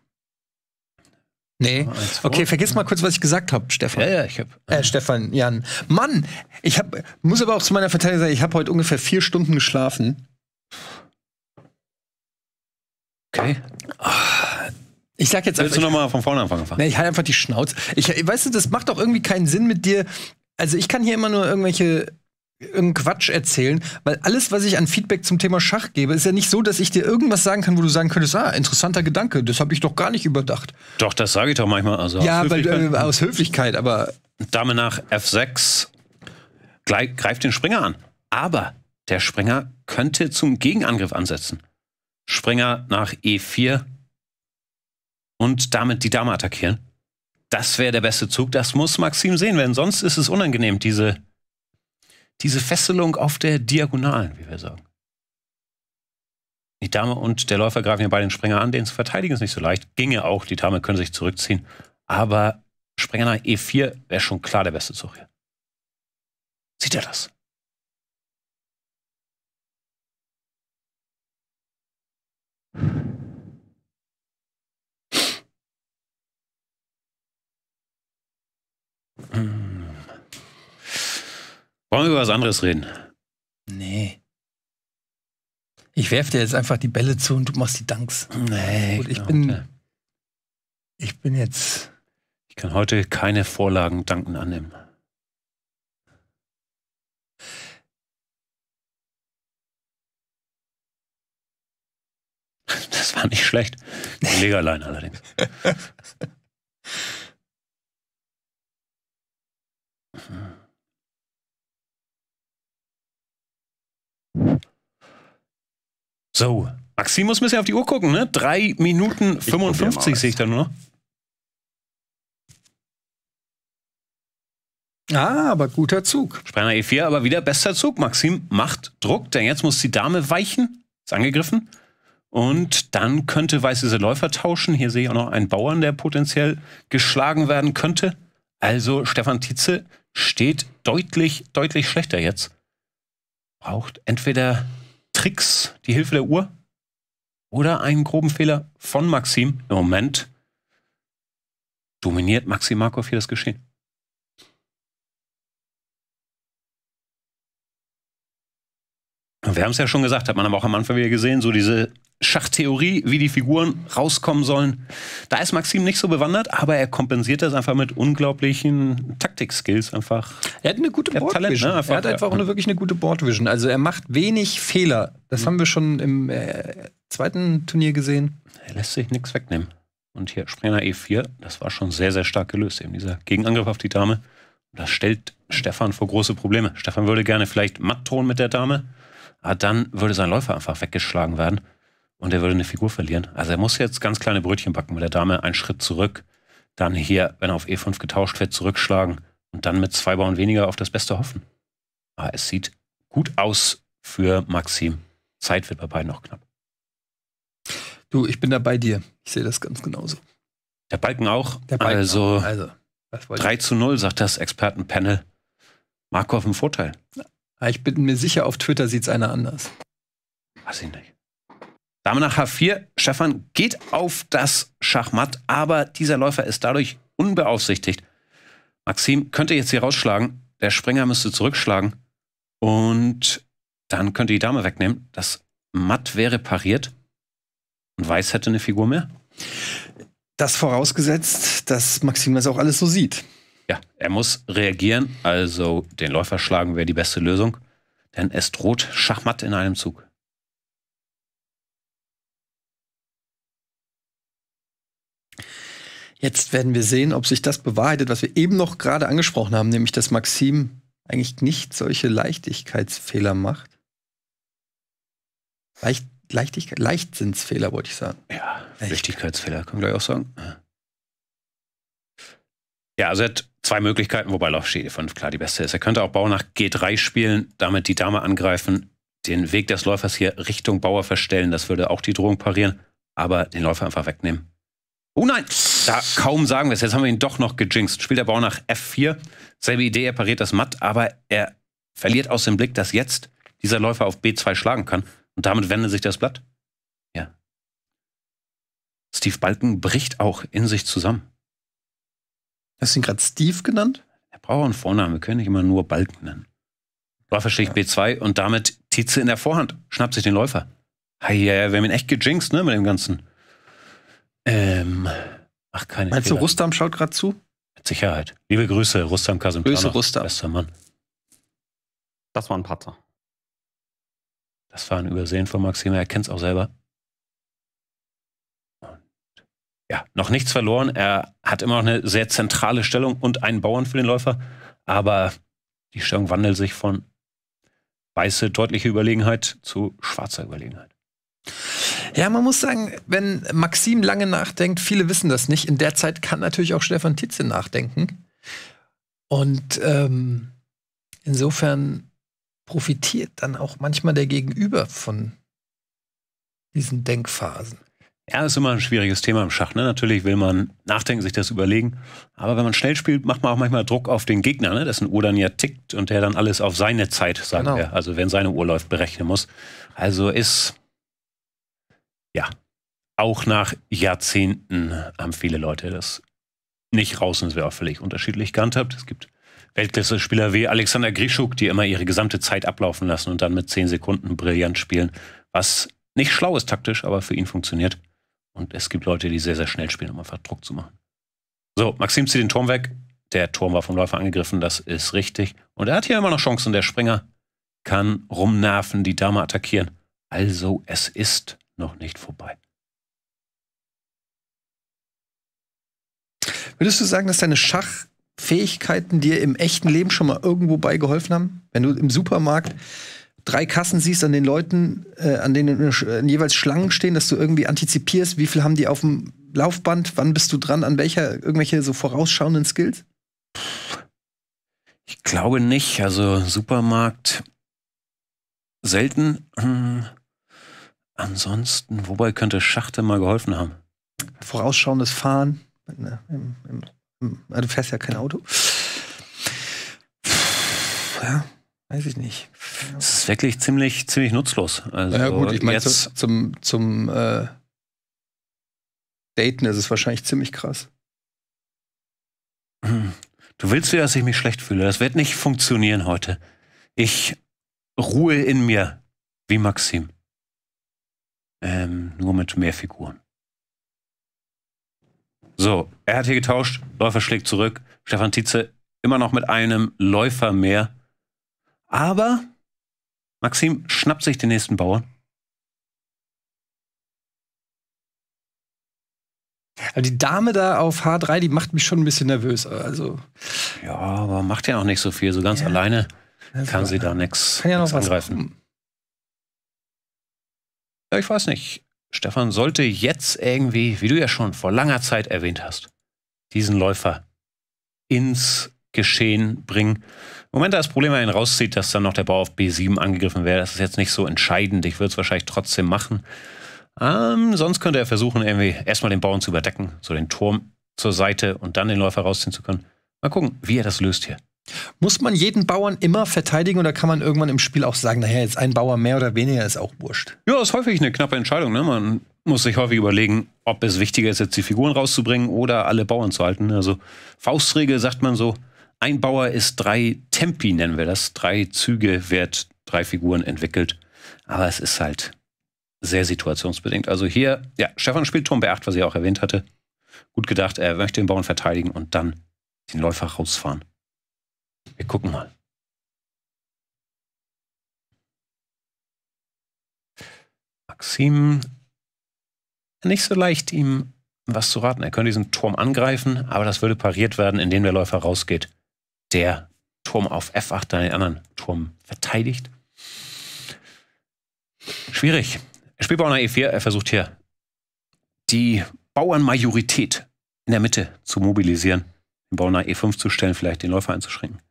Nee. Okay, vergiss mal kurz, was ich gesagt habe, Stefan. Ja, ja, ich habe. Äh, Stefan, Jan. Mann, ich hab, muss aber auch zu meiner Verteidigung sagen, ich habe heute ungefähr vier Stunden geschlafen. Okay. Ich sag jetzt Willst einfach, du nochmal von vorne anfangen? Nee, ich halte einfach die Schnauze. Ich, weißt du, das macht doch irgendwie keinen Sinn mit dir. Also ich kann hier immer nur irgendwelche irgendeinen Quatsch erzählen, weil alles, was ich an Feedback zum Thema Schach gebe, ist ja nicht so, dass ich dir irgendwas sagen kann, wo du sagen könntest, ah, interessanter Gedanke, das habe ich doch gar nicht überdacht. Doch, das sage ich doch manchmal. Also ja, aus weil, äh, Höflichkeit. Äh, aus Höflichkeit, aber. Dame nach F6 greift den Springer an. Aber der Springer könnte zum Gegenangriff ansetzen. Springer nach E4 und damit die Dame attackieren. Das wäre der beste Zug. Das muss Maxim sehen, denn sonst ist es unangenehm, diese diese Fesselung auf der Diagonalen, wie wir sagen. Die Dame und der Läufer greifen ja beide den Sprenger an, den zu verteidigen ist nicht so leicht. Ginge auch, die Dame könnte sich zurückziehen. Aber Sprenger nach E4 wäre schon klar der beste Zug hier. Sieht er das? Hm. Wollen wir über was anderes reden? Nee. Ich werfe dir jetzt einfach die Bälle zu und du machst die Danks. Nee. Gut, ich, genau, bin, ich bin jetzt. Ich kann heute keine Vorlagen danken annehmen. Das war nicht schlecht. Mega allein allerdings. hm. So, Maximus müssen ja auf die Uhr gucken, ne? 3 Minuten 55 sehe ich da nur noch. Ah, aber guter Zug. Sprenger E4, aber wieder bester Zug. Maxim macht Druck, denn jetzt muss die Dame weichen. Ist angegriffen. Und dann könnte Weiß diese Läufer tauschen. Hier sehe ich auch noch einen Bauern, der potenziell geschlagen werden könnte. Also Stefan Tietze steht deutlich, deutlich schlechter jetzt braucht entweder Tricks, die Hilfe der Uhr, oder einen groben Fehler von Maxim. Im Moment dominiert Maxim Markov hier das Geschehen. Wir haben es ja schon gesagt, hat man aber auch am Anfang wieder gesehen, so diese Schachtheorie, wie die Figuren rauskommen sollen. Da ist Maxim nicht so bewandert, aber er kompensiert das einfach mit unglaublichen Taktikskills einfach. Er hat eine gute ne, Boardvision. Ne? Er hat einfach ja. eine, wirklich eine gute Board-Vision. Also er macht wenig Fehler. Das mhm. haben wir schon im äh, zweiten Turnier gesehen. Er lässt sich nichts wegnehmen. Und hier Springer E4, das war schon sehr, sehr stark gelöst, eben dieser Gegenangriff auf die Dame. Das stellt Stefan vor große Probleme. Stefan würde gerne vielleicht matt drohen mit der Dame. Ah, dann würde sein Läufer einfach weggeschlagen werden und er würde eine Figur verlieren. Also er muss jetzt ganz kleine Brötchen backen mit der Dame, einen Schritt zurück, dann hier, wenn er auf E5 getauscht wird, zurückschlagen und dann mit zwei Bauern weniger auf das Beste hoffen. Ah, es sieht gut aus für Maxim. Zeit wird bei beiden auch knapp. Du, ich bin da bei dir. Ich sehe das ganz genauso. Der Balken auch. Der Balken also, auch. also 3 zu 0, sagt das Expertenpanel. Markov im Vorteil. Ah, ich bin mir sicher, auf Twitter sieht es einer anders. Weiß ich nicht. Dame nach H4, Stefan geht auf das Schachmatt, aber dieser Läufer ist dadurch unbeaufsichtigt. Maxim könnte jetzt hier rausschlagen, der Springer müsste zurückschlagen und dann könnte die Dame wegnehmen. Das Matt wäre pariert und Weiß hätte eine Figur mehr. Das vorausgesetzt, dass Maxim das auch alles so sieht. Ja, er muss reagieren, also den Läufer schlagen wäre die beste Lösung, denn es droht Schachmatt in einem Zug. Jetzt werden wir sehen, ob sich das bewahrheitet, was wir eben noch gerade angesprochen haben, nämlich dass Maxim eigentlich nicht solche Leichtigkeitsfehler macht. Leicht, Leichtigkeit, Leichtsinnsfehler, wollte ich sagen. Ja, Leichtigkeitsfehler, kann man gleich auch sagen. Ja, also er hat zwei Möglichkeiten, wobei Laufsche E5 klar die beste ist. Er könnte auch Bauer nach G3 spielen, damit die Dame angreifen, den Weg des Läufers hier Richtung Bauer verstellen. Das würde auch die Drohung parieren, aber den Läufer einfach wegnehmen. Oh nein, da kaum sagen wir es. Jetzt haben wir ihn doch noch gejinxt. Spielt der Bauer nach F4. Selbe Idee, er pariert das Matt, aber er verliert aus dem Blick, dass jetzt dieser Läufer auf B2 schlagen kann. Und damit wendet sich das Blatt. Ja. Steve Balken bricht auch in sich zusammen. Hast du ihn gerade Steve genannt? Er braucht einen Vornamen. Wir können nicht immer nur Balken nennen. Läufer schlägt ja. B2 und damit Tietze in der Vorhand. Schnappt sich den Läufer. Hei, ja, ja, wir haben ihn echt gejinxt, ne, mit dem Ganzen. Ähm, ach, keine Meinst Fehler. du, Rustam schaut gerade zu? Mit Sicherheit. Liebe Grüße, Rustam Kasimkanov. Grüße, Rustam. Bester Mann. Das war ein Patzer. Das war ein Übersehen von Maxime. Er kennt es auch selber. ja, noch nichts verloren. Er hat immer noch eine sehr zentrale Stellung und einen Bauern für den Läufer. Aber die Stellung wandelt sich von weiße deutliche Überlegenheit zu schwarzer Überlegenheit. Ja, man muss sagen, wenn Maxim lange nachdenkt, viele wissen das nicht. In der Zeit kann natürlich auch Stefan Tietze nachdenken. Und ähm, insofern profitiert dann auch manchmal der Gegenüber von diesen Denkphasen. Ja, ist immer ein schwieriges Thema im Schach. Ne? Natürlich will man nachdenken, sich das überlegen. Aber wenn man schnell spielt, macht man auch manchmal Druck auf den Gegner, ne? dessen Uhr dann ja tickt und der dann alles auf seine Zeit, sagt genau. er. Also wenn seine Uhr läuft, berechnen muss. Also ist, ja, auch nach Jahrzehnten haben viele Leute das nicht raus und es wäre auch völlig unterschiedlich gehandhabt. Es gibt Weltklasse-Spieler wie Alexander Grischuk, die immer ihre gesamte Zeit ablaufen lassen und dann mit zehn Sekunden brillant spielen, was nicht schlau ist taktisch, aber für ihn funktioniert. Und es gibt Leute, die sehr, sehr schnell spielen, um einfach Druck zu machen. So, Maxim zieht den Turm weg. Der Turm war vom Läufer angegriffen, das ist richtig. Und er hat hier immer noch Chancen. Der Springer kann rumnerven, die Dame attackieren. Also, es ist noch nicht vorbei. Würdest du sagen, dass deine Schachfähigkeiten dir im echten Leben schon mal irgendwo beigeholfen haben? Wenn du im Supermarkt drei Kassen siehst an den Leuten, äh, an denen äh, jeweils Schlangen stehen, dass du irgendwie antizipierst, wie viel haben die auf dem Laufband, wann bist du dran, an welcher, irgendwelche so vorausschauenden Skills? Ich glaube nicht. Also Supermarkt selten. Hm. Ansonsten, wobei könnte Schachte mal geholfen haben? Vorausschauendes Fahren. Ne, Im, im, im, also du fährst ja kein Auto. Ja. Weiß ich nicht. Es ist wirklich ziemlich, ziemlich nutzlos. Also ja gut, ich meine, jetzt zum, zum äh, Daten ist es wahrscheinlich ziemlich krass. Du willst wieder, dass ich mich schlecht fühle. Das wird nicht funktionieren heute. Ich ruhe in mir, wie Maxim. Ähm, nur mit mehr Figuren. So, er hat hier getauscht, Läufer schlägt zurück. Stefan Tietze immer noch mit einem Läufer mehr. Aber Maxim schnappt sich den nächsten Bauern. Also die Dame da auf H3, die macht mich schon ein bisschen nervös. Also. Ja, aber macht ja auch nicht so viel. So ganz ja. alleine also, kann sie da nichts ja angreifen. Machen. Ja, ich weiß nicht. Stefan sollte jetzt irgendwie, wie du ja schon vor langer Zeit erwähnt hast, diesen Läufer ins Geschehen bringen. Im Moment, da das Problem wenn man rauszieht, dass dann noch der Bau auf B7 angegriffen wäre. Das ist jetzt nicht so entscheidend. Ich würde es wahrscheinlich trotzdem machen. Ähm, sonst könnte er versuchen, irgendwie erstmal den Bauern zu überdecken, so den Turm zur Seite und dann den Läufer rausziehen zu können. Mal gucken, wie er das löst hier. Muss man jeden Bauern immer verteidigen oder kann man irgendwann im Spiel auch sagen, naja, jetzt ein Bauer mehr oder weniger ist auch wurscht? Ja, ist häufig eine knappe Entscheidung. Ne? Man muss sich häufig überlegen, ob es wichtiger ist, jetzt die Figuren rauszubringen oder alle Bauern zu halten. Also Faustregel sagt man so, ein Bauer ist drei Tempi, nennen wir das, drei Züge wert, drei Figuren entwickelt. Aber es ist halt sehr situationsbedingt. Also hier, ja, Stefan spielt Turm B8, was ich auch erwähnt hatte. Gut gedacht, er möchte den Bauern verteidigen und dann den Läufer rausfahren. Wir gucken mal. Maxim, nicht so leicht ihm was zu raten. Er könnte diesen Turm angreifen, aber das würde pariert werden, indem der Läufer rausgeht der Turm auf F8 dann den anderen Turm verteidigt. Schwierig. Spielbauer E4 er versucht hier die Bauernmajorität in der Mitte zu mobilisieren, den Bauer E5 zu stellen, vielleicht den Läufer einzuschränken.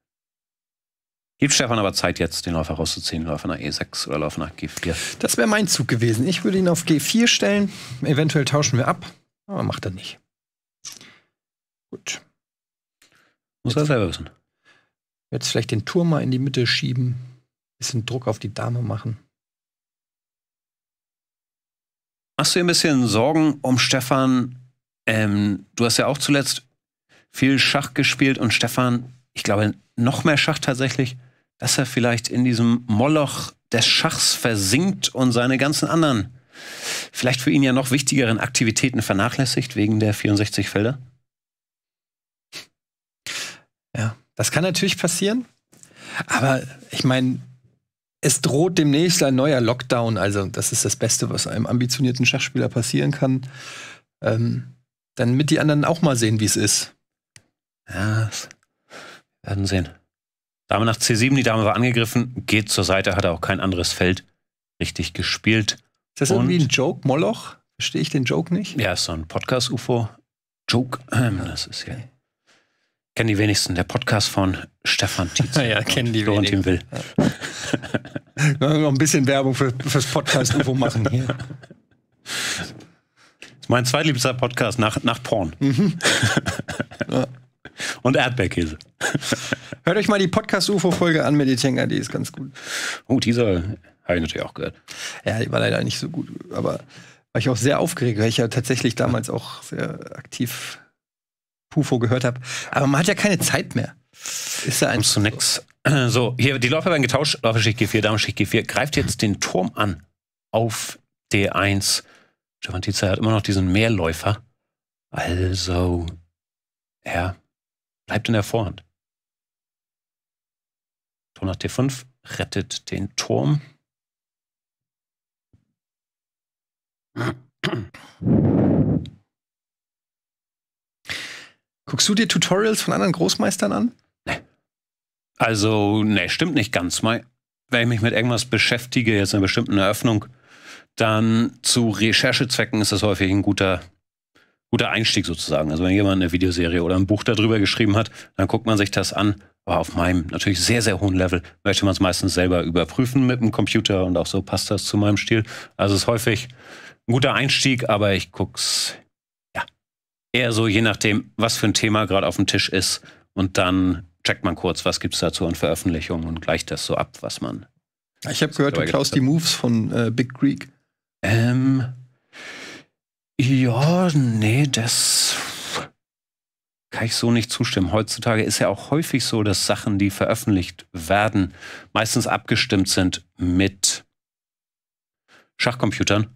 Gibt Stefan aber Zeit jetzt, den Läufer rauszuziehen, Läufer nach e E6 oder Läufer nach G4? Das wäre mein Zug gewesen. Ich würde ihn auf G4 stellen. Eventuell tauschen wir ab, aber macht er nicht. Gut. Muss jetzt. er selber wissen. Jetzt vielleicht den Turm mal in die Mitte schieben. Bisschen Druck auf die Dame machen. Machst du dir ein bisschen Sorgen um Stefan? Ähm, du hast ja auch zuletzt viel Schach gespielt und Stefan, ich glaube, noch mehr Schach tatsächlich, dass er vielleicht in diesem Moloch des Schachs versinkt und seine ganzen anderen, vielleicht für ihn ja noch wichtigeren Aktivitäten vernachlässigt wegen der 64 Felder? Ja, das kann natürlich passieren. Aber ich meine, es droht demnächst ein neuer Lockdown. Also das ist das Beste, was einem ambitionierten Schachspieler passieren kann. Ähm, dann mit die anderen auch mal sehen, wie es ist. Ja, werden sehen. Dame nach C7, die Dame war angegriffen, geht zur Seite, hat auch kein anderes Feld richtig gespielt. Ist das Und irgendwie ein Joke, Moloch? Verstehe ich den Joke nicht? Ja, ist so ein Podcast-UFO. Joke. Ah, das ist ja. Okay kennen die wenigsten. Der Podcast von Stefan Tietze. ja, kennen die wenigsten. Will. Ja. noch ein bisschen Werbung für, fürs Podcast ufo machen. Hier. Mein zweitliebster Podcast nach, nach Porn. Mhm. Und Erdbeerkäse. Hört euch mal die Podcast-UFO-Folge an mit Etienne, die ist ganz gut. Oh, dieser habe ich natürlich auch gehört. Ja, die war leider nicht so gut, aber war ich auch sehr aufgeregt, weil ich ja tatsächlich damals auch sehr aktiv Pufo gehört habe. Aber man hat ja keine Zeit mehr. Ist ja ein. Kommst du nix. So, hier, die Läufer werden getauscht. Läuferschicht G4, Damenschicht G4. Greift jetzt den Turm an auf D1. Stefan Tietzer hat immer noch diesen Mehrläufer. Also, er bleibt in der Vorhand. Turm nach d 5 rettet den Turm. Guckst du dir Tutorials von anderen Großmeistern an? Nee. Also, nee, stimmt nicht ganz. Wenn ich mich mit irgendwas beschäftige, jetzt einer bestimmten Eröffnung, dann zu Recherchezwecken ist das häufig ein guter, guter Einstieg sozusagen. Also wenn jemand eine Videoserie oder ein Buch darüber geschrieben hat, dann guckt man sich das an. Aber auf meinem natürlich sehr, sehr hohen Level möchte man es meistens selber überprüfen mit dem Computer und auch so passt das zu meinem Stil. Also es ist häufig ein guter Einstieg, aber ich gucke es eher so, je nachdem, was für ein Thema gerade auf dem Tisch ist. Und dann checkt man kurz, was gibt es dazu an Veröffentlichungen und gleicht das so ab, was man. Ich habe gehört, du klaust die Moves von äh, Big Greek. Ähm. Ja, nee, das kann ich so nicht zustimmen. Heutzutage ist ja auch häufig so, dass Sachen, die veröffentlicht werden, meistens abgestimmt sind mit Schachcomputern.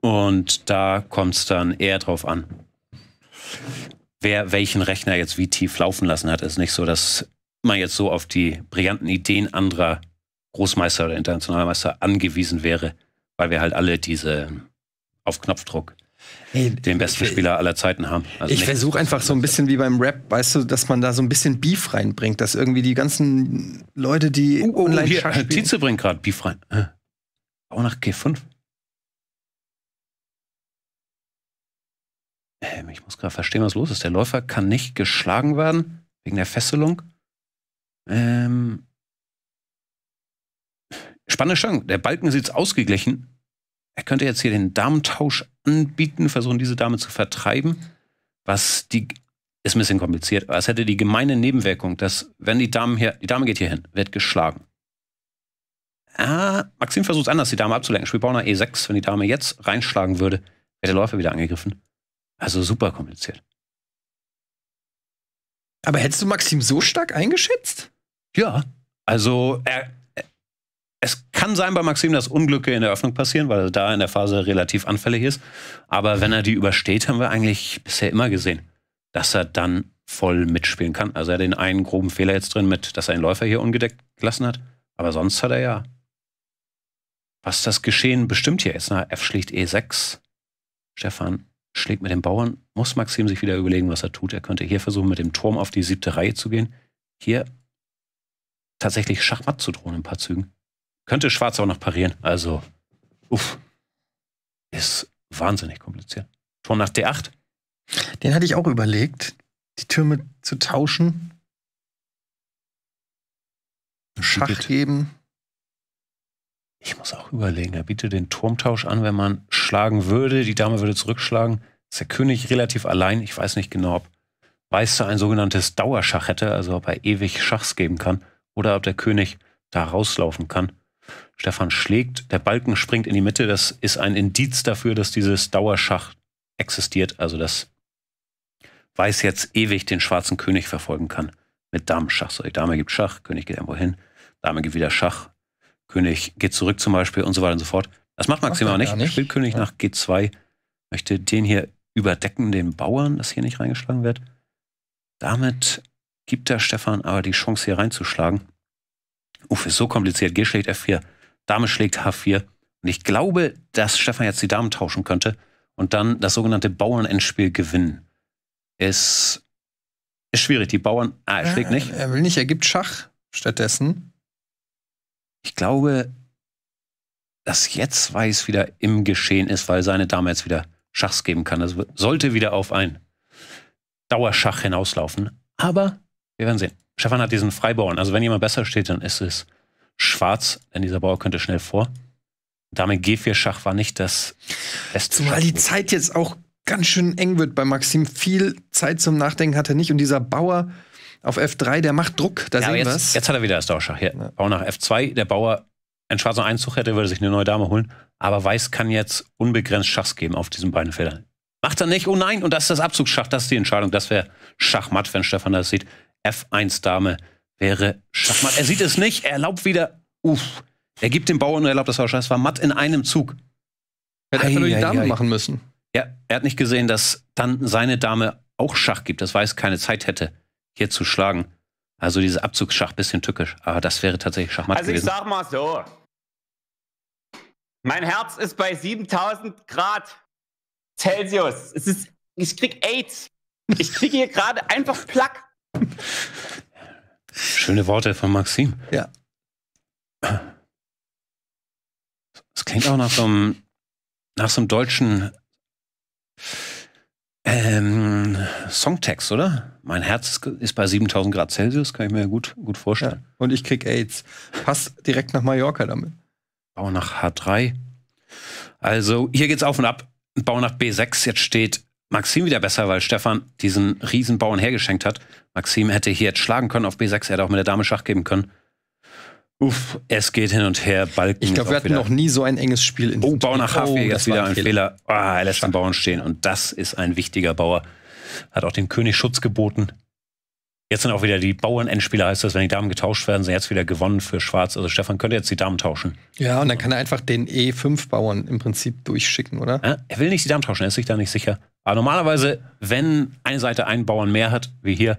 Und da kommt es dann eher drauf an wer welchen Rechner jetzt wie tief laufen lassen hat. ist nicht so, dass man jetzt so auf die brillanten Ideen anderer Großmeister oder Internationalmeister angewiesen wäre, weil wir halt alle diese ähm, auf Knopfdruck Hey, den besten Spieler aller Zeiten haben. Also ich versuche einfach so ein bisschen wie beim Rap, weißt du, dass man da so ein bisschen Beef reinbringt, dass irgendwie die ganzen Leute, die uh, oh, online hier, Tize bringt gerade Beef rein. Äh, Auch nach G5. Ähm, ich muss gerade verstehen, was los ist. Der Läufer kann nicht geschlagen werden wegen der Fesselung. Ähm, spannende Chance. Der Balken sieht ausgeglichen. Er könnte jetzt hier den Damentausch anbieten, versuchen, diese Dame zu vertreiben. Was die ist ein bisschen kompliziert, aber es hätte die gemeine Nebenwirkung, dass wenn die Dame hier, die Dame geht hier hin, wird geschlagen. Ah, Maxim versucht anders, die Dame abzulenken. Spielt E6. Wenn die Dame jetzt reinschlagen würde, wäre der Läufer wieder angegriffen. Also super kompliziert. Aber hättest du Maxim so stark eingeschätzt? Ja, also er, es kann sein bei Maxim, dass Unglücke in der Öffnung passieren, weil er da in der Phase relativ anfällig ist. Aber wenn er die übersteht, haben wir eigentlich bisher immer gesehen, dass er dann voll mitspielen kann. Also er hat den einen groben Fehler jetzt drin mit, dass er den Läufer hier ungedeckt gelassen hat. Aber sonst hat er ja. Was das Geschehen bestimmt hier ist, Na, F schlicht E6. Stefan schlägt mit den Bauern, muss Maxim sich wieder überlegen, was er tut. Er könnte hier versuchen, mit dem Turm auf die siebte Reihe zu gehen. Hier tatsächlich Schachmatt zu drohen in ein paar Zügen. Könnte Schwarz auch noch parieren. Also, uff. Ist wahnsinnig kompliziert. Turm nach D8. Den hatte ich auch überlegt, die Türme zu tauschen. Schach geben. Ich muss auch überlegen, er bietet den Turmtausch an, wenn man schlagen würde, die Dame würde zurückschlagen. Ist der König relativ allein, ich weiß nicht genau, ob Meister ein sogenanntes Dauerschach hätte, also ob er ewig Schachs geben kann oder ob der König da rauslaufen kann. Stefan schlägt, der Balken springt in die Mitte, das ist ein Indiz dafür, dass dieses Dauerschach existiert, also dass Weiß jetzt ewig den schwarzen König verfolgen kann mit Damenschach. So, die Dame gibt Schach, König geht irgendwo hin, Dame gibt wieder Schach, König geht zurück zum Beispiel und so weiter und so fort. Das macht Maxim auch nicht. nicht. Spielt König ja. nach G2, möchte den hier überdecken, den Bauern, dass hier nicht reingeschlagen wird. Damit gibt der Stefan aber die Chance, hier reinzuschlagen. Uff, ist so kompliziert. G schlägt F4, Dame schlägt H4. Und ich glaube, dass Stefan jetzt die Damen tauschen könnte und dann das sogenannte Bauernendspiel gewinnen. Ist, ist schwierig. Die Bauern. Ah, er schlägt nicht. Er will nicht, er gibt Schach stattdessen ich glaube, dass jetzt Weiß wieder im Geschehen ist, weil seine Dame jetzt wieder Schachs geben kann. Das sollte wieder auf ein Dauerschach hinauslaufen. Aber wir werden sehen. Stefan hat diesen Freibauern. Also wenn jemand besser steht, dann ist es schwarz, denn dieser Bauer könnte schnell vor. Dame G4-Schach war nicht das beste. Zumal die Zeit jetzt auch ganz schön eng wird bei Maxim. Viel Zeit zum Nachdenken hat er nicht. Und dieser Bauer auf F3, der macht Druck, da ja, sehen wir es. Jetzt hat er wieder das Dauerschach. Ja. Ja. Bauer nach F2, der Bauer einen schwarzen Einzug hätte, würde sich eine neue Dame holen. Aber Weiß kann jetzt unbegrenzt Schachs geben auf diesen beiden Feldern. Macht er nicht, oh nein, und das ist das Abzugsschach, das ist die Entscheidung. Das wäre Schachmatt, wenn Stefan das sieht. F1 Dame wäre Schachmatt. Er sieht es nicht, er erlaubt wieder, uff. Er gibt dem Bauern und erlaubt das Schach. Es war Matt in einem Zug. Er hätte einfach nur die Dame ei, machen müssen. Ja, er hat nicht gesehen, dass dann seine Dame auch Schach gibt, dass Weiß keine Zeit hätte hier zu schlagen. Also diese Abzugsschach bisschen tückisch, aber das wäre tatsächlich Schachmatt also gewesen. Also ich sag mal so. Mein Herz ist bei 7000 Grad Celsius. Es ist, ich krieg AIDS. Ich kriege hier gerade einfach Plack. Schöne Worte von Maxim. Ja. Das klingt auch nach so einem, nach so einem deutschen ähm, Songtext, oder? Mein Herz ist bei 7000 Grad Celsius, kann ich mir gut, gut vorstellen. Ja, und ich krieg AIDS. Passt direkt nach Mallorca damit. Bau nach H3. Also, hier geht's auf und ab. Bau nach B6. Jetzt steht Maxim wieder besser, weil Stefan diesen Riesenbauern hergeschenkt hat. Maxim hätte hier jetzt schlagen können auf B6. Er hätte auch mit der Dame Schach geben können. Uff, es geht hin und her. Balken ich glaube, wir hatten noch nie so ein enges Spiel in Oh, Bau nach Hafe, oh, jetzt wieder ein Fehler. Ah, er lässt Schade. den Bauern stehen. Und das ist ein wichtiger Bauer. Hat auch dem König Schutz geboten. Jetzt sind auch wieder die Bauern-Endspieler, heißt das, wenn die Damen getauscht werden, sind jetzt wieder gewonnen für Schwarz. Also Stefan könnte jetzt die Damen tauschen. Ja, und dann kann er einfach den E5-Bauern im Prinzip durchschicken, oder? Ja, er will nicht die Damen tauschen, er ist sich da nicht sicher. Aber normalerweise, wenn eine Seite einen Bauern mehr hat, wie hier,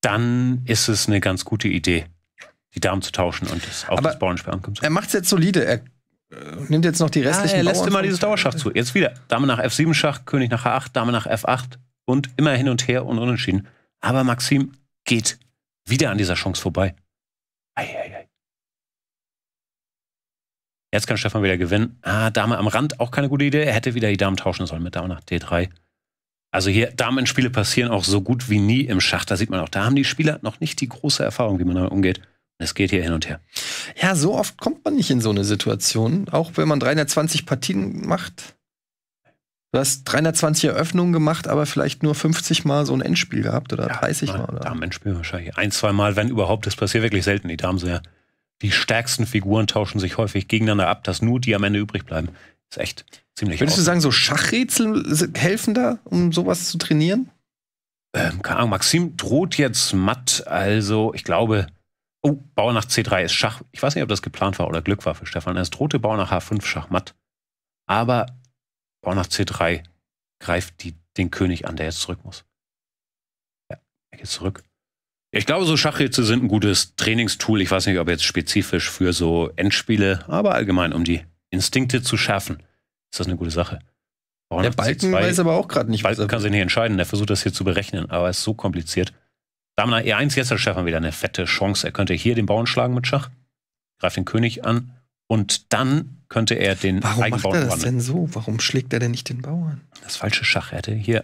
dann ist es eine ganz gute Idee die Damen zu tauschen und das, auch Aber das Bauernschwert ankommt. Er macht es jetzt solide. Er äh, nimmt jetzt noch die ah, restlichen. Ja, er lässt immer dieses Dauerschach zu. Jetzt wieder. Dame nach F7 Schach, König nach H8, Dame nach F8 und immer hin und her und unentschieden. Aber Maxim geht wieder an dieser Chance vorbei. Ei, ei, ei. Jetzt kann Stefan wieder gewinnen. Ah, Dame am Rand, auch keine gute Idee. Er hätte wieder die Damen tauschen sollen mit Dame nach D3. Also hier, Damenspiele passieren auch so gut wie nie im Schach. Da sieht man auch, da haben die Spieler noch nicht die große Erfahrung, wie man damit umgeht. Es geht hier hin und her. Ja, so oft kommt man nicht in so eine Situation, auch wenn man 320 Partien macht. Du hast 320 Eröffnungen gemacht, aber vielleicht nur 50 Mal so ein Endspiel gehabt oder ja, 30 Mal. Oder? Damen-Endspiel wahrscheinlich. Ein, zwei Mal, wenn überhaupt. Das passiert wirklich selten. Die Damen sind ja die stärksten Figuren, tauschen sich häufig gegeneinander ab, dass nur die am Ende übrig bleiben. Ist echt ziemlich Würdest offen. du sagen, so Schachrätsel helfen da, um sowas zu trainieren? Ähm, keine Ahnung. Maxim droht jetzt matt. Also, ich glaube, Oh, Bauer nach C3 ist Schach. Ich weiß nicht, ob das geplant war oder Glück war für Stefan. Es drohte Bauer nach H5 Schachmatt. Aber Bauer nach C3 greift die, den König an, der jetzt zurück muss. Ja, er geht zurück. Ich glaube, so Schachhilze sind ein gutes Trainingstool. Ich weiß nicht, ob jetzt spezifisch für so Endspiele, aber allgemein, um die Instinkte zu schärfen, ist das eine gute Sache. Bauer der Balken C2, weiß aber auch gerade nicht, Balken was er kann sich nicht entscheiden. Er versucht das hier zu berechnen, aber es ist so kompliziert. Dame nach E1, jetzt hat Stefan wieder eine fette Chance. Er könnte hier den Bauern schlagen mit Schach, greift den König an und dann könnte er den Warum Eigenbauern macht er das denn so? Warum schlägt er denn nicht den Bauern? Das falsche Schach. Er hätte hier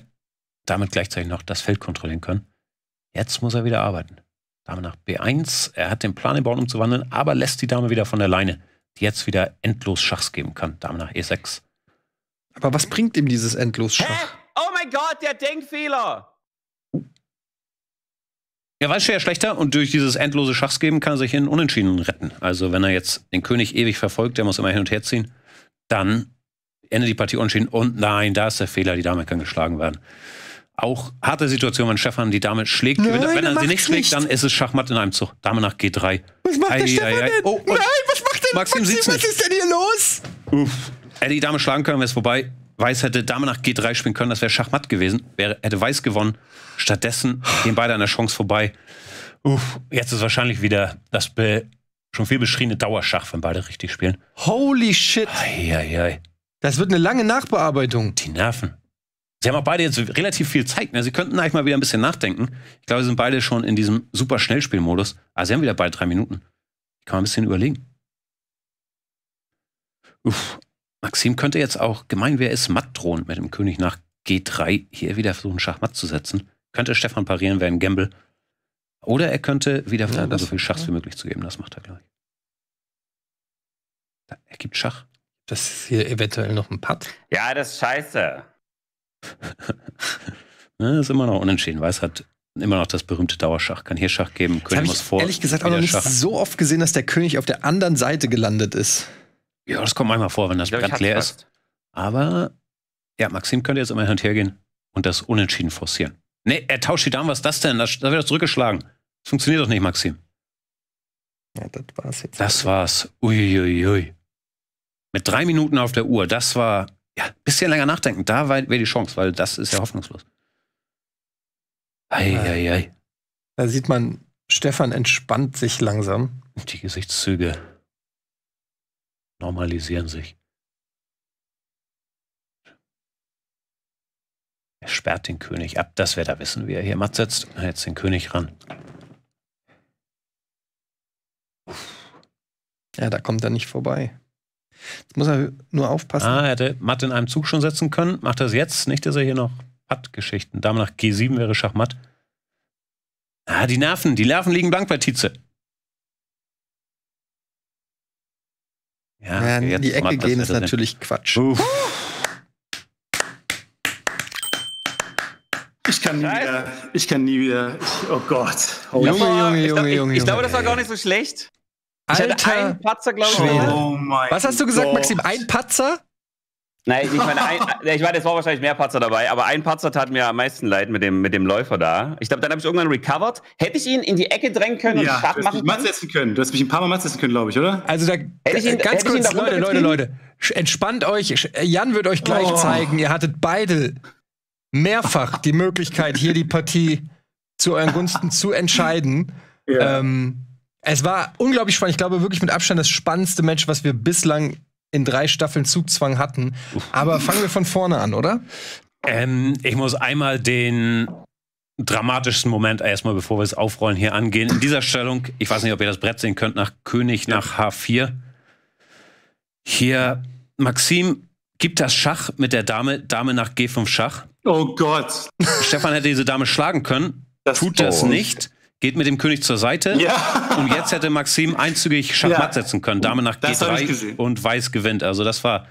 damit gleichzeitig noch das Feld kontrollieren können. Jetzt muss er wieder arbeiten. Dame nach B1. Er hat den Plan, den Bauern umzuwandeln, aber lässt die Dame wieder von der Leine, die jetzt wieder endlos Schachs geben kann. Dame nach E6. Aber was bringt ihm dieses endlos Schach? Hä? Oh mein Gott, der Denkfehler! Er weiß schwer schlechter und durch dieses endlose Schachsgeben kann er sich in Unentschieden retten. Also wenn er jetzt den König ewig verfolgt, der muss immer hin und her ziehen, dann endet die Partie unentschieden und nein, da ist der Fehler, die Dame kann geschlagen werden. Auch harte Situation, wenn Stefan die Dame schlägt. Nein, wenn er sie nicht schlägt, nicht. dann ist es Schachmatt in einem Zug. Dame nach G3. Was macht ei, der Stefan ei, ei. denn? Oh, nein, was macht denn Maxim, Maxim was nicht. ist denn hier los? Uff. Hätte die Dame schlagen können, wäre es vorbei. Weiß hätte Dame nach G3 spielen können, das wäre Schachmatt gewesen. Wäre, hätte Weiß gewonnen. Stattdessen gehen beide an der Chance vorbei. Uff, jetzt ist wahrscheinlich wieder das schon viel beschriebene Dauerschach, wenn beide richtig spielen. Holy shit! Ei, ei, ei. Das wird eine lange Nachbearbeitung. Die Nerven. Sie haben auch beide jetzt relativ viel Zeit. Ne? Sie könnten eigentlich mal wieder ein bisschen nachdenken. Ich glaube, sie sind beide schon in diesem super Schnellspielmodus. Aber ah, sie haben wieder beide drei Minuten. kann man ein bisschen überlegen. Uff, Maxim könnte jetzt auch gemein Gemeinwehr ist matt drohen mit dem König nach G3 hier wieder versuchen, Schachmatt zu setzen. Könnte Stefan parieren, wäre ein Gamble. Oder er könnte wieder versuchen, ja, so viel Schachs wie möglich zu geben. Das macht er gleich. Er gibt Schach. Das ist hier eventuell noch ein Putt. Ja, das ist scheiße. das ne, ist immer noch unentschieden. Weiß hat immer noch das berühmte Dauerschach. Kann hier Schach geben, König muss vor. Ehrlich gesagt auch noch nicht Schach. so oft gesehen, dass der König auf der anderen Seite gelandet ist. Ja, das kommt manchmal vor, wenn das ich leer ist. Aber ja, Maxim könnte jetzt immer hin und her gehen und das unentschieden forcieren. Nee, er tauscht die Damen, was ist das denn? Da wird das zurückgeschlagen. Das funktioniert doch nicht, Maxim. Ja, das war's jetzt. Das war's. Uiuiui. Mit drei Minuten auf der Uhr, das war. Ja, ein bisschen länger nachdenken, da wäre die Chance, weil das ist ja hoffnungslos. Ei, ei, ei. Da sieht man, Stefan entspannt sich langsam. Die Gesichtszüge normalisieren sich. Er sperrt den König ab, das wir da wissen, wie er hier matt setzt. Jetzt den König ran. Ja, da kommt er nicht vorbei. Jetzt muss er nur aufpassen. Ah, er hätte Matt in einem Zug schon setzen können. Macht das jetzt. Nicht, dass er hier noch hat geschichten Dame nach G7 wäre Schachmatt. Ah, die Nerven. Die Nerven liegen blank bei Tietze. Ja, ja in die Ecke gehen ist natürlich Sinn. Quatsch. Uff. Ich kann nie wieder. Ich kann nie wieder. oh Gott. Oh, Junge, Junge, Junge, ich, Junge, ich, Junge. Ich glaube, das war gar nicht so schlecht. Alter, ich hatte einen Patzer, glaube ich. Oh mein Was hast du gesagt, Gott. Maxim? Ein Patzer? Nein, ich meine, ein, äh, ich meine, es war wahrscheinlich mehr Patzer dabei, aber ein Patzer tat mir am meisten leid mit dem, mit dem Läufer da. Ich glaube, dann habe ich irgendwann recovered. Hätte ich ihn in die Ecke drängen können ja, und Schach machen können? setzen können. Du hast mich ein paar Mal Mats setzen können, glaube ich, oder? Also da, hätte ich ihn, ganz kurz, ich ihn Leute, Leute, Leute, entspannt euch. Jan wird euch gleich oh. zeigen, ihr hattet beide mehrfach die Möglichkeit, hier die Partie zu euren Gunsten zu entscheiden. Ja. Ähm, es war unglaublich spannend. Ich glaube wirklich mit Abstand das spannendste Match, was wir bislang in drei Staffeln Zugzwang hatten. Aber fangen wir von vorne an, oder? Ähm, ich muss einmal den dramatischsten Moment erstmal, bevor wir es aufrollen, hier angehen. In dieser Stellung, ich weiß nicht, ob ihr das Brett sehen könnt, nach König, ja. nach H4. Hier, Maxim gibt das Schach mit der Dame, Dame nach G5 Schach. Oh Gott. Stefan hätte diese Dame schlagen können, das tut das nicht geht mit dem König zur Seite. Ja. Und jetzt hätte Maxim einzügig Schachmatt ja. setzen können. Dame nach das G3 und Weiß gewinnt. Also das war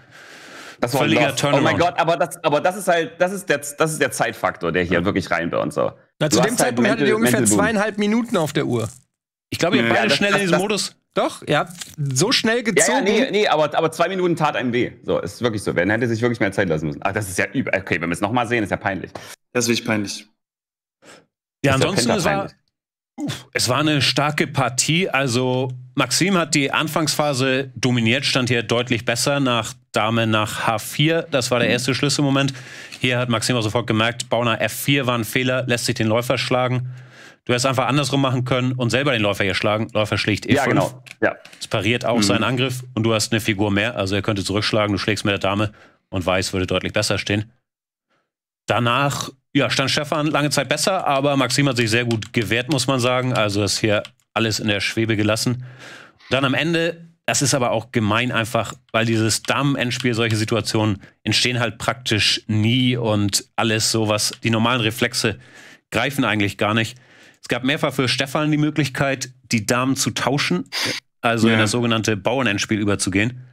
das war völliger Turnaround. Oh mein Gott, aber das, aber das ist halt, das ist der, das ist der Zeitfaktor, der hier ja. wirklich reinbirnt. So. Na, zu dem halt Zeitpunkt halt hattet ihr ungefähr zweieinhalb Minuten auf der Uhr. Ich glaube, ihr ja, beide das, schnell das, in diesem Modus. Doch, ihr habt so schnell gezogen. Ja, ja, nee, nee aber, aber zwei Minuten tat einem weh. So, ist wirklich so. Wer hätte sich wirklich mehr Zeit lassen müssen. Ach, das ist ja übel. Okay, wenn wir es nochmal sehen, ist ja peinlich. Das ist wirklich peinlich. Ja, ansonsten, ja es war, es war eine starke Partie. Also Maxim hat die Anfangsphase dominiert, stand hier deutlich besser nach Dame nach H4. Das war der mhm. erste Schlüsselmoment. Hier hat Maxim auch sofort gemerkt, Bauner F4 war ein Fehler, lässt sich den Läufer schlagen. Du hättest einfach andersrum machen können und selber den Läufer hier schlagen. Läufer schlägt E5. Ja, genau. Ja. Es pariert auch mhm. seinen Angriff und du hast eine Figur mehr. Also er könnte zurückschlagen, du schlägst mit der Dame und Weiß würde deutlich besser stehen. Danach ja, stand Stefan lange Zeit besser, aber Maxim hat sich sehr gut gewehrt, muss man sagen. Also ist hier alles in der Schwebe gelassen. Dann am Ende, das ist aber auch gemein einfach, weil dieses Damen-Endspiel, solche Situationen entstehen halt praktisch nie und alles sowas. Die normalen Reflexe greifen eigentlich gar nicht. Es gab mehrfach für Stefan die Möglichkeit, die Damen zu tauschen, also ja. in das sogenannte Bauernendspiel überzugehen.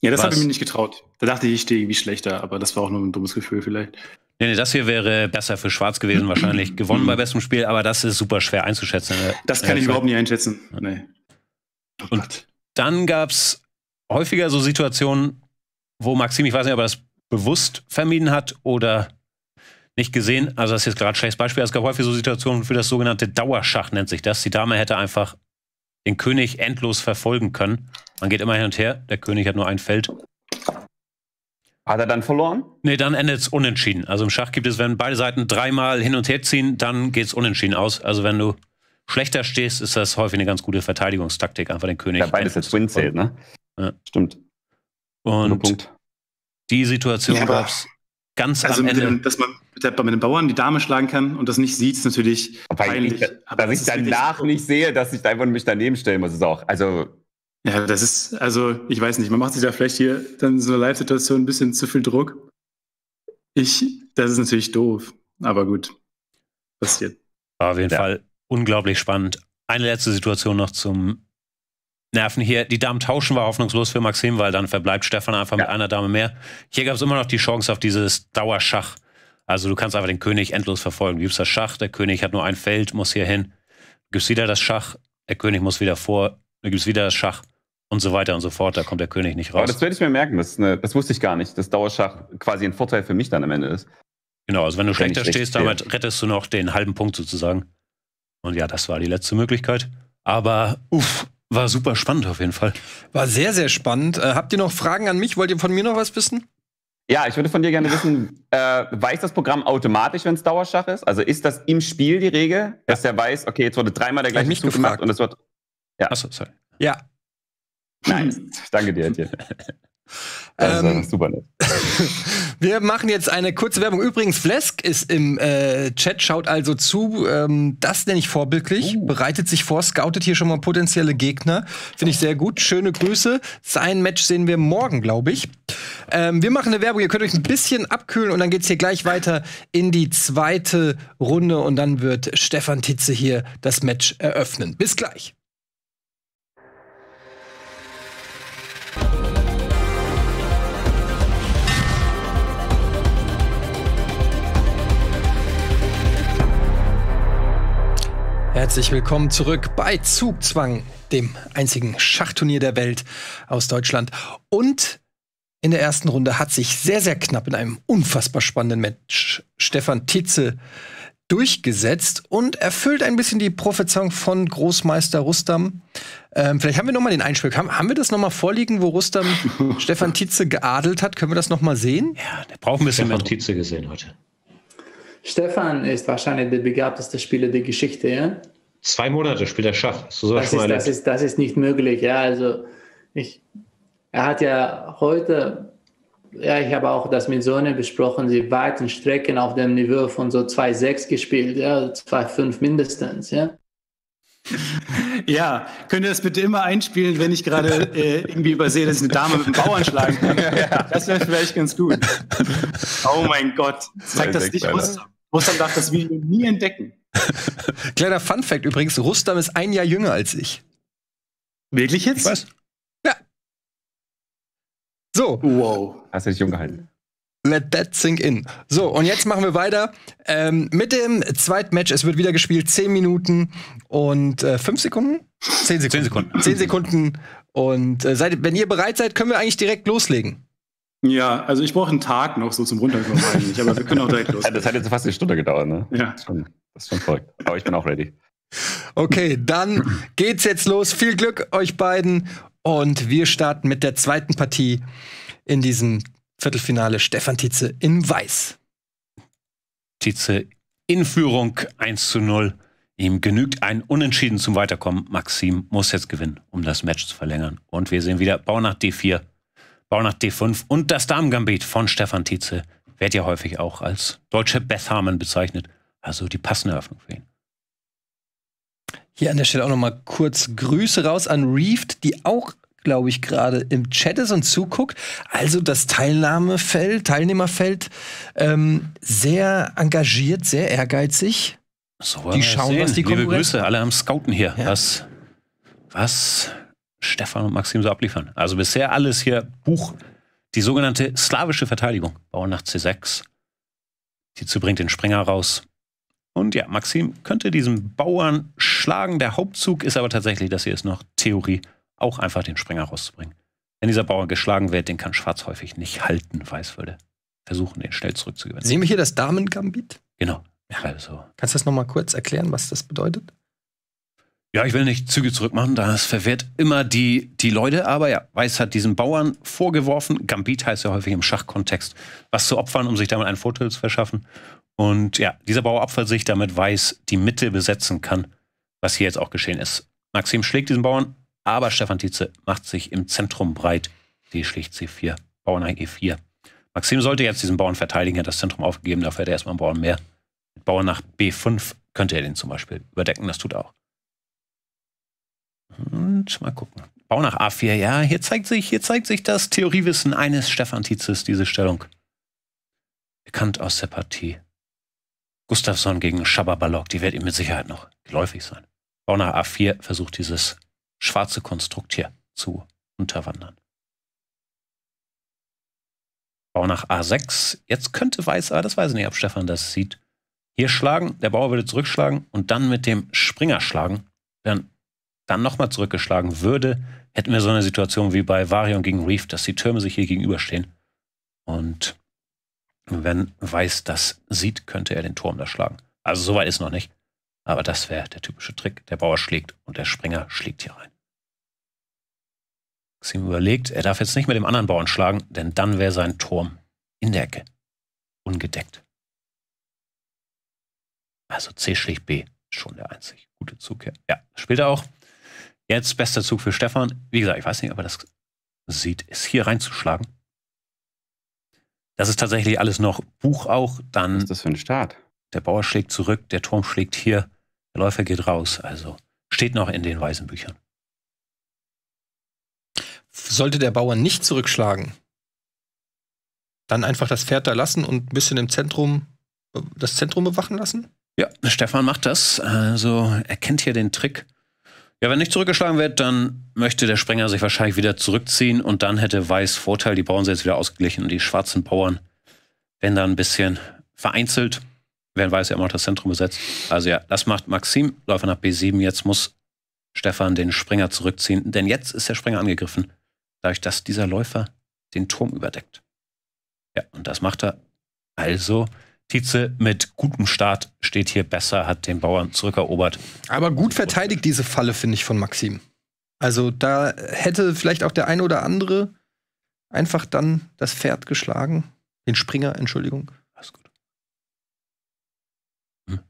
Ja, das habe ich mir nicht getraut. Da dachte ich, ich stehe irgendwie schlechter, aber das war auch nur ein dummes Gefühl vielleicht. Nee, nee, das hier wäre besser für Schwarz gewesen, wahrscheinlich gewonnen bei bestem Spiel, aber das ist super schwer einzuschätzen. Ne? Das kann äh, ich überhaupt nicht einschätzen. Nee. Oh Und dann gab es häufiger so Situationen, wo Maxim, ich weiß nicht, ob er das bewusst vermieden hat oder nicht gesehen. Also, das ist jetzt gerade ein schlechtes Beispiel. Es gab häufig so Situationen für das sogenannte Dauerschach, nennt sich das. Die Dame hätte einfach den König endlos verfolgen können. Man geht immer hin und her. Der König hat nur ein Feld. Hat er dann verloren? Nee, dann endet es unentschieden. Also im Schach gibt es, wenn beide Seiten dreimal hin und her ziehen, dann geht es unentschieden aus. Also wenn du schlechter stehst, ist das häufig eine ganz gute Verteidigungstaktik, einfach den König. Ja, beides jetzt Win zählt, ne? Ja. Stimmt. Und die Situation ja, gab es ganz also am Ende. Dem, dass man mit, der, mit den Bauern die Dame schlagen kann und das nicht sieht, ist natürlich Weil peinlich. Ich, dass, dass ich danach nicht sehe, dass ich da einfach mich daneben stellen muss, ist auch. Also ja, das ist, also ich weiß nicht, man macht sich da vielleicht hier dann so eine Live-Situation ein bisschen zu viel Druck. Ich, das ist natürlich doof, aber gut, passiert. War auf jeden ja. Fall unglaublich spannend. Eine letzte Situation noch zum Nerven hier. Die Damen tauschen war hoffnungslos für Maxim, weil dann verbleibt Stefan einfach ja. mit einer Dame mehr. Hier gab es immer noch die Chance auf dieses Dauerschach. Also du kannst einfach den König endlos verfolgen. Du gibst das Schach, der König hat nur ein Feld, muss hier hin. Du gibst wieder das Schach, der König muss wieder vor, du gibst wieder das Schach und so weiter und so fort. Da kommt der König nicht raus. Aber das werde ich mir merken. Das, eine, das wusste ich gar nicht, dass Dauerschach quasi ein Vorteil für mich dann am Ende ist. Genau, also wenn du wenn schlechter stehst, damit rettest du noch den halben Punkt sozusagen. Und ja, das war die letzte Möglichkeit. Aber uff, war super spannend auf jeden Fall. War sehr, sehr spannend. Äh, habt ihr noch Fragen an mich? Wollt ihr von mir noch was wissen? Ja, ich würde von dir gerne wissen, äh, weiß das Programm automatisch, wenn es Dauerschach ist? Also ist das im Spiel die Regel, dass ja. er weiß, okay, jetzt wurde dreimal der gleiche Zug gefragt. gemacht und es wird. Ja. Achso, sorry. Ja, Nice. Danke dir, Etienne. Ähm, das ähm, super nett. Wir machen jetzt eine kurze Werbung. Übrigens, Flesk ist im äh, Chat, schaut also zu. Ähm, das nenne ich vorbildlich. Uh. Bereitet sich vor, scoutet hier schon mal potenzielle Gegner. Finde ich sehr gut. Schöne Grüße. Sein Match sehen wir morgen, glaube ich. Ähm, wir machen eine Werbung. Ihr könnt euch ein bisschen abkühlen und dann geht es hier gleich weiter in die zweite Runde und dann wird Stefan Titze hier das Match eröffnen. Bis gleich. Herzlich willkommen zurück bei Zugzwang, dem einzigen Schachturnier der Welt aus Deutschland. Und in der ersten Runde hat sich sehr, sehr knapp in einem unfassbar spannenden Match Stefan Titze durchgesetzt und erfüllt ein bisschen die Prophezeiung von Großmeister Rustam. Ähm, vielleicht haben wir noch mal den Einspiel. Haben, haben wir das noch mal vorliegen, wo Rustam Stefan Tietze geadelt hat? Können wir das noch mal sehen? Ja, der braucht ein bisschen Stefan Tietze gesehen heute. Stefan ist wahrscheinlich der begabteste Spieler der Geschichte, ja? Zwei Monate spielt er Schach. Hast das, schon ist, das, ist, das ist nicht möglich, ja. Also ich, er hat ja heute, ja, ich habe auch das mit Sonne besprochen, sie weiten Strecken auf dem Niveau von so 2,6 gespielt, ja, 2,5 mindestens, ja. Ja, könnt ihr das bitte immer einspielen, wenn ich gerade äh, irgendwie übersehe, dass eine Dame mit einem Bauern schlagen kann? Ja, Das wäre vielleicht ganz gut. Oh mein Gott, zeigt das nicht aus? Rustam darf das Video nie entdecken. Kleiner Fun Fact übrigens, Rustam ist ein Jahr jünger als ich. Wirklich jetzt? Was? Ja. So. Wow. Hast du dich jung gehalten. Let that sink in. So, und jetzt machen wir weiter ähm, mit dem zweiten Match. Es wird wieder gespielt, 10 Minuten und äh, 5 Sekunden? 10 Sekunden. 10 Sekunden. 10 Sekunden. Und äh, seid, wenn ihr bereit seid, können wir eigentlich direkt loslegen. Ja, also ich brauche einen Tag noch so zum Runterkommen eigentlich, aber wir können auch direkt los. das hat jetzt fast eine Stunde gedauert, ne? Ja. Das ist schon, das Aber ich bin auch ready. Okay, dann geht's jetzt los. Viel Glück euch beiden und wir starten mit der zweiten Partie in diesem Viertelfinale. Stefan Tietze in Weiß. Tietze in Führung 1 zu 0. Ihm genügt ein Unentschieden zum Weiterkommen. Maxim muss jetzt gewinnen, um das Match zu verlängern. Und wir sehen wieder Bau nach D4 Baunacht D5 und das Damengambit von Stefan Tietze wird ja häufig auch als deutsche Beth Harmon bezeichnet. Also die passende Eröffnung für ihn. Hier an der Stelle auch noch mal kurz Grüße raus an Reeft, die auch glaube ich, gerade im Chat ist und zuguckt. Also das Teilnahmefeld, Teilnehmerfeld ähm, sehr engagiert, sehr ehrgeizig. So, die schauen, sehen. was die Konkurrenz... Liebe Grüße, alle am Scouten hier. Ja. Was, was Stefan und Maxim so abliefern. Also bisher alles hier Buch, die sogenannte slawische Verteidigung. Bauer nach C6. Hierzu bringt den Springer raus. Und ja, Maxim könnte diesen Bauern schlagen. Der Hauptzug ist aber tatsächlich, dass hier ist noch Theorie, auch einfach den Springer rauszubringen. Wenn dieser Bauer geschlagen wird, den kann Schwarz häufig nicht halten, Weiß würde versuchen, den schnell zurückzugewinnen. Sehen wir hier das Damengambit? Genau. Ja. Also. Kannst du das nochmal kurz erklären, was das bedeutet? ja, ich will nicht Züge zurückmachen, das verwehrt immer die, die Leute. Aber ja, Weiß hat diesen Bauern vorgeworfen, Gambit heißt ja häufig im Schachkontext, was zu opfern, um sich damit einen Vorteil zu verschaffen. Und ja, dieser Bauer opfert sich, damit Weiß die Mitte besetzen kann, was hier jetzt auch geschehen ist. Maxim schlägt diesen Bauern, aber Stefan Tietze macht sich im Zentrum breit. D schlägt C4, Bauer nein E4. Maxim sollte jetzt diesen Bauern verteidigen, hat das Zentrum aufgegeben, dafür hätte er erstmal einen Bauern mehr. Mit Bauern nach B5 könnte er den zum Beispiel überdecken, das tut er auch. Und mal gucken. Bau nach A4, ja. Hier zeigt sich, hier zeigt sich das Theoriewissen eines Stefan Tietzes, diese Stellung. Bekannt aus der Partie. Gustafsson gegen Schababalok, die wird ihm mit Sicherheit noch geläufig sein. Bau nach A4 versucht dieses schwarze Konstrukt hier zu unterwandern. Bau nach A6. Jetzt könnte Weiß aber das weiß ich nicht, ob Stefan das sieht. Hier schlagen, der Bauer würde zurückschlagen und dann mit dem Springer schlagen. Dann dann nochmal zurückgeschlagen würde, hätten wir so eine Situation wie bei Varion gegen Reef, dass die Türme sich hier gegenüberstehen. Und wenn Weiß das sieht, könnte er den Turm da schlagen. Also soweit ist noch nicht. Aber das wäre der typische Trick. Der Bauer schlägt und der Springer schlägt hier rein. Maxim überlegt, er darf jetzt nicht mit dem anderen Bauern schlagen, denn dann wäre sein Turm in der Ecke. Ungedeckt. Also C schlägt B. Schon der einzig gute Zug hier. Ja, später auch. Jetzt bester Zug für Stefan. Wie gesagt, ich weiß nicht, ob er das sieht, ist hier reinzuschlagen. Das ist tatsächlich alles noch Buch auch. Dann Was ist das für ein Start? Der Bauer schlägt zurück, der Turm schlägt hier, der Läufer geht raus. Also steht noch in den weißen Büchern. Sollte der Bauer nicht zurückschlagen, dann einfach das Pferd da lassen und ein bisschen im Zentrum, äh, das Zentrum bewachen lassen? Ja, Stefan macht das. Also er kennt hier den Trick. Ja, wenn nicht zurückgeschlagen wird, dann möchte der Sprenger sich wahrscheinlich wieder zurückziehen und dann hätte Weiß Vorteil, die Bauern sind jetzt wieder ausgeglichen und die schwarzen Bauern werden dann ein bisschen vereinzelt, während Weiß ja immer noch das Zentrum besetzt. Also ja, das macht Maxim, Läufer nach B7, jetzt muss Stefan den Springer zurückziehen, denn jetzt ist der Springer angegriffen, dadurch, dass dieser Läufer den Turm überdeckt. Ja, und das macht er. Also Tietze mit gutem Start steht hier besser, hat den Bauern zurückerobert. Aber gut verteidigt diese Falle, finde ich, von Maxim. Also da hätte vielleicht auch der eine oder andere einfach dann das Pferd geschlagen. Den Springer, Entschuldigung. Alles gut. Hm.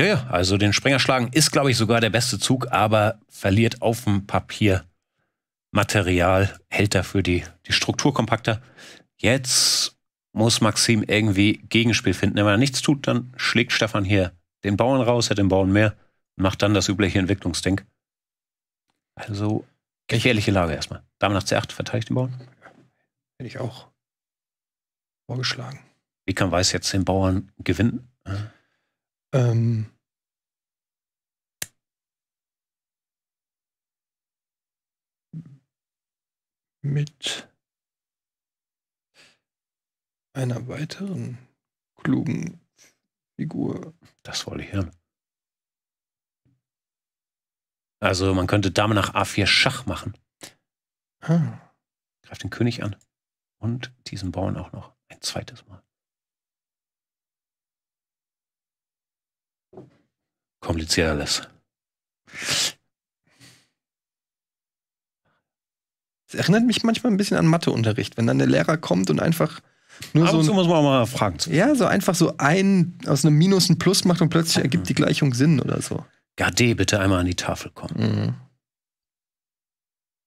Ja, ja, also den Springer schlagen ist, glaube ich, sogar der beste Zug, aber verliert auf dem Papier Material, hält dafür die, die Struktur kompakter. Jetzt muss Maxim irgendwie Gegenspiel finden. Wenn er nichts tut, dann schlägt Stefan hier den Bauern raus, er den Bauern mehr macht dann das übliche Entwicklungsding. Also gefährliche Lage erstmal. Dame nach C8 verteidigt den Bauern. Hätte ich auch vorgeschlagen. Wie kann Weiß jetzt den Bauern gewinnen? Ähm, mit einer weiteren klugen Figur. Das wollte ich hören. Also man könnte Dame nach A4 Schach machen. Ah. Greift den König an und diesen Bauern auch noch ein zweites Mal. Kompliziert alles. Es erinnert mich manchmal ein bisschen an Matheunterricht, wenn dann der Lehrer kommt und einfach nur Ab und zu muss man auch mal fragen. Ja, so einfach so ein aus einem Minus ein Plus macht und plötzlich mhm. ergibt die Gleichung Sinn oder so. Garde, bitte einmal an die Tafel kommen. Mhm.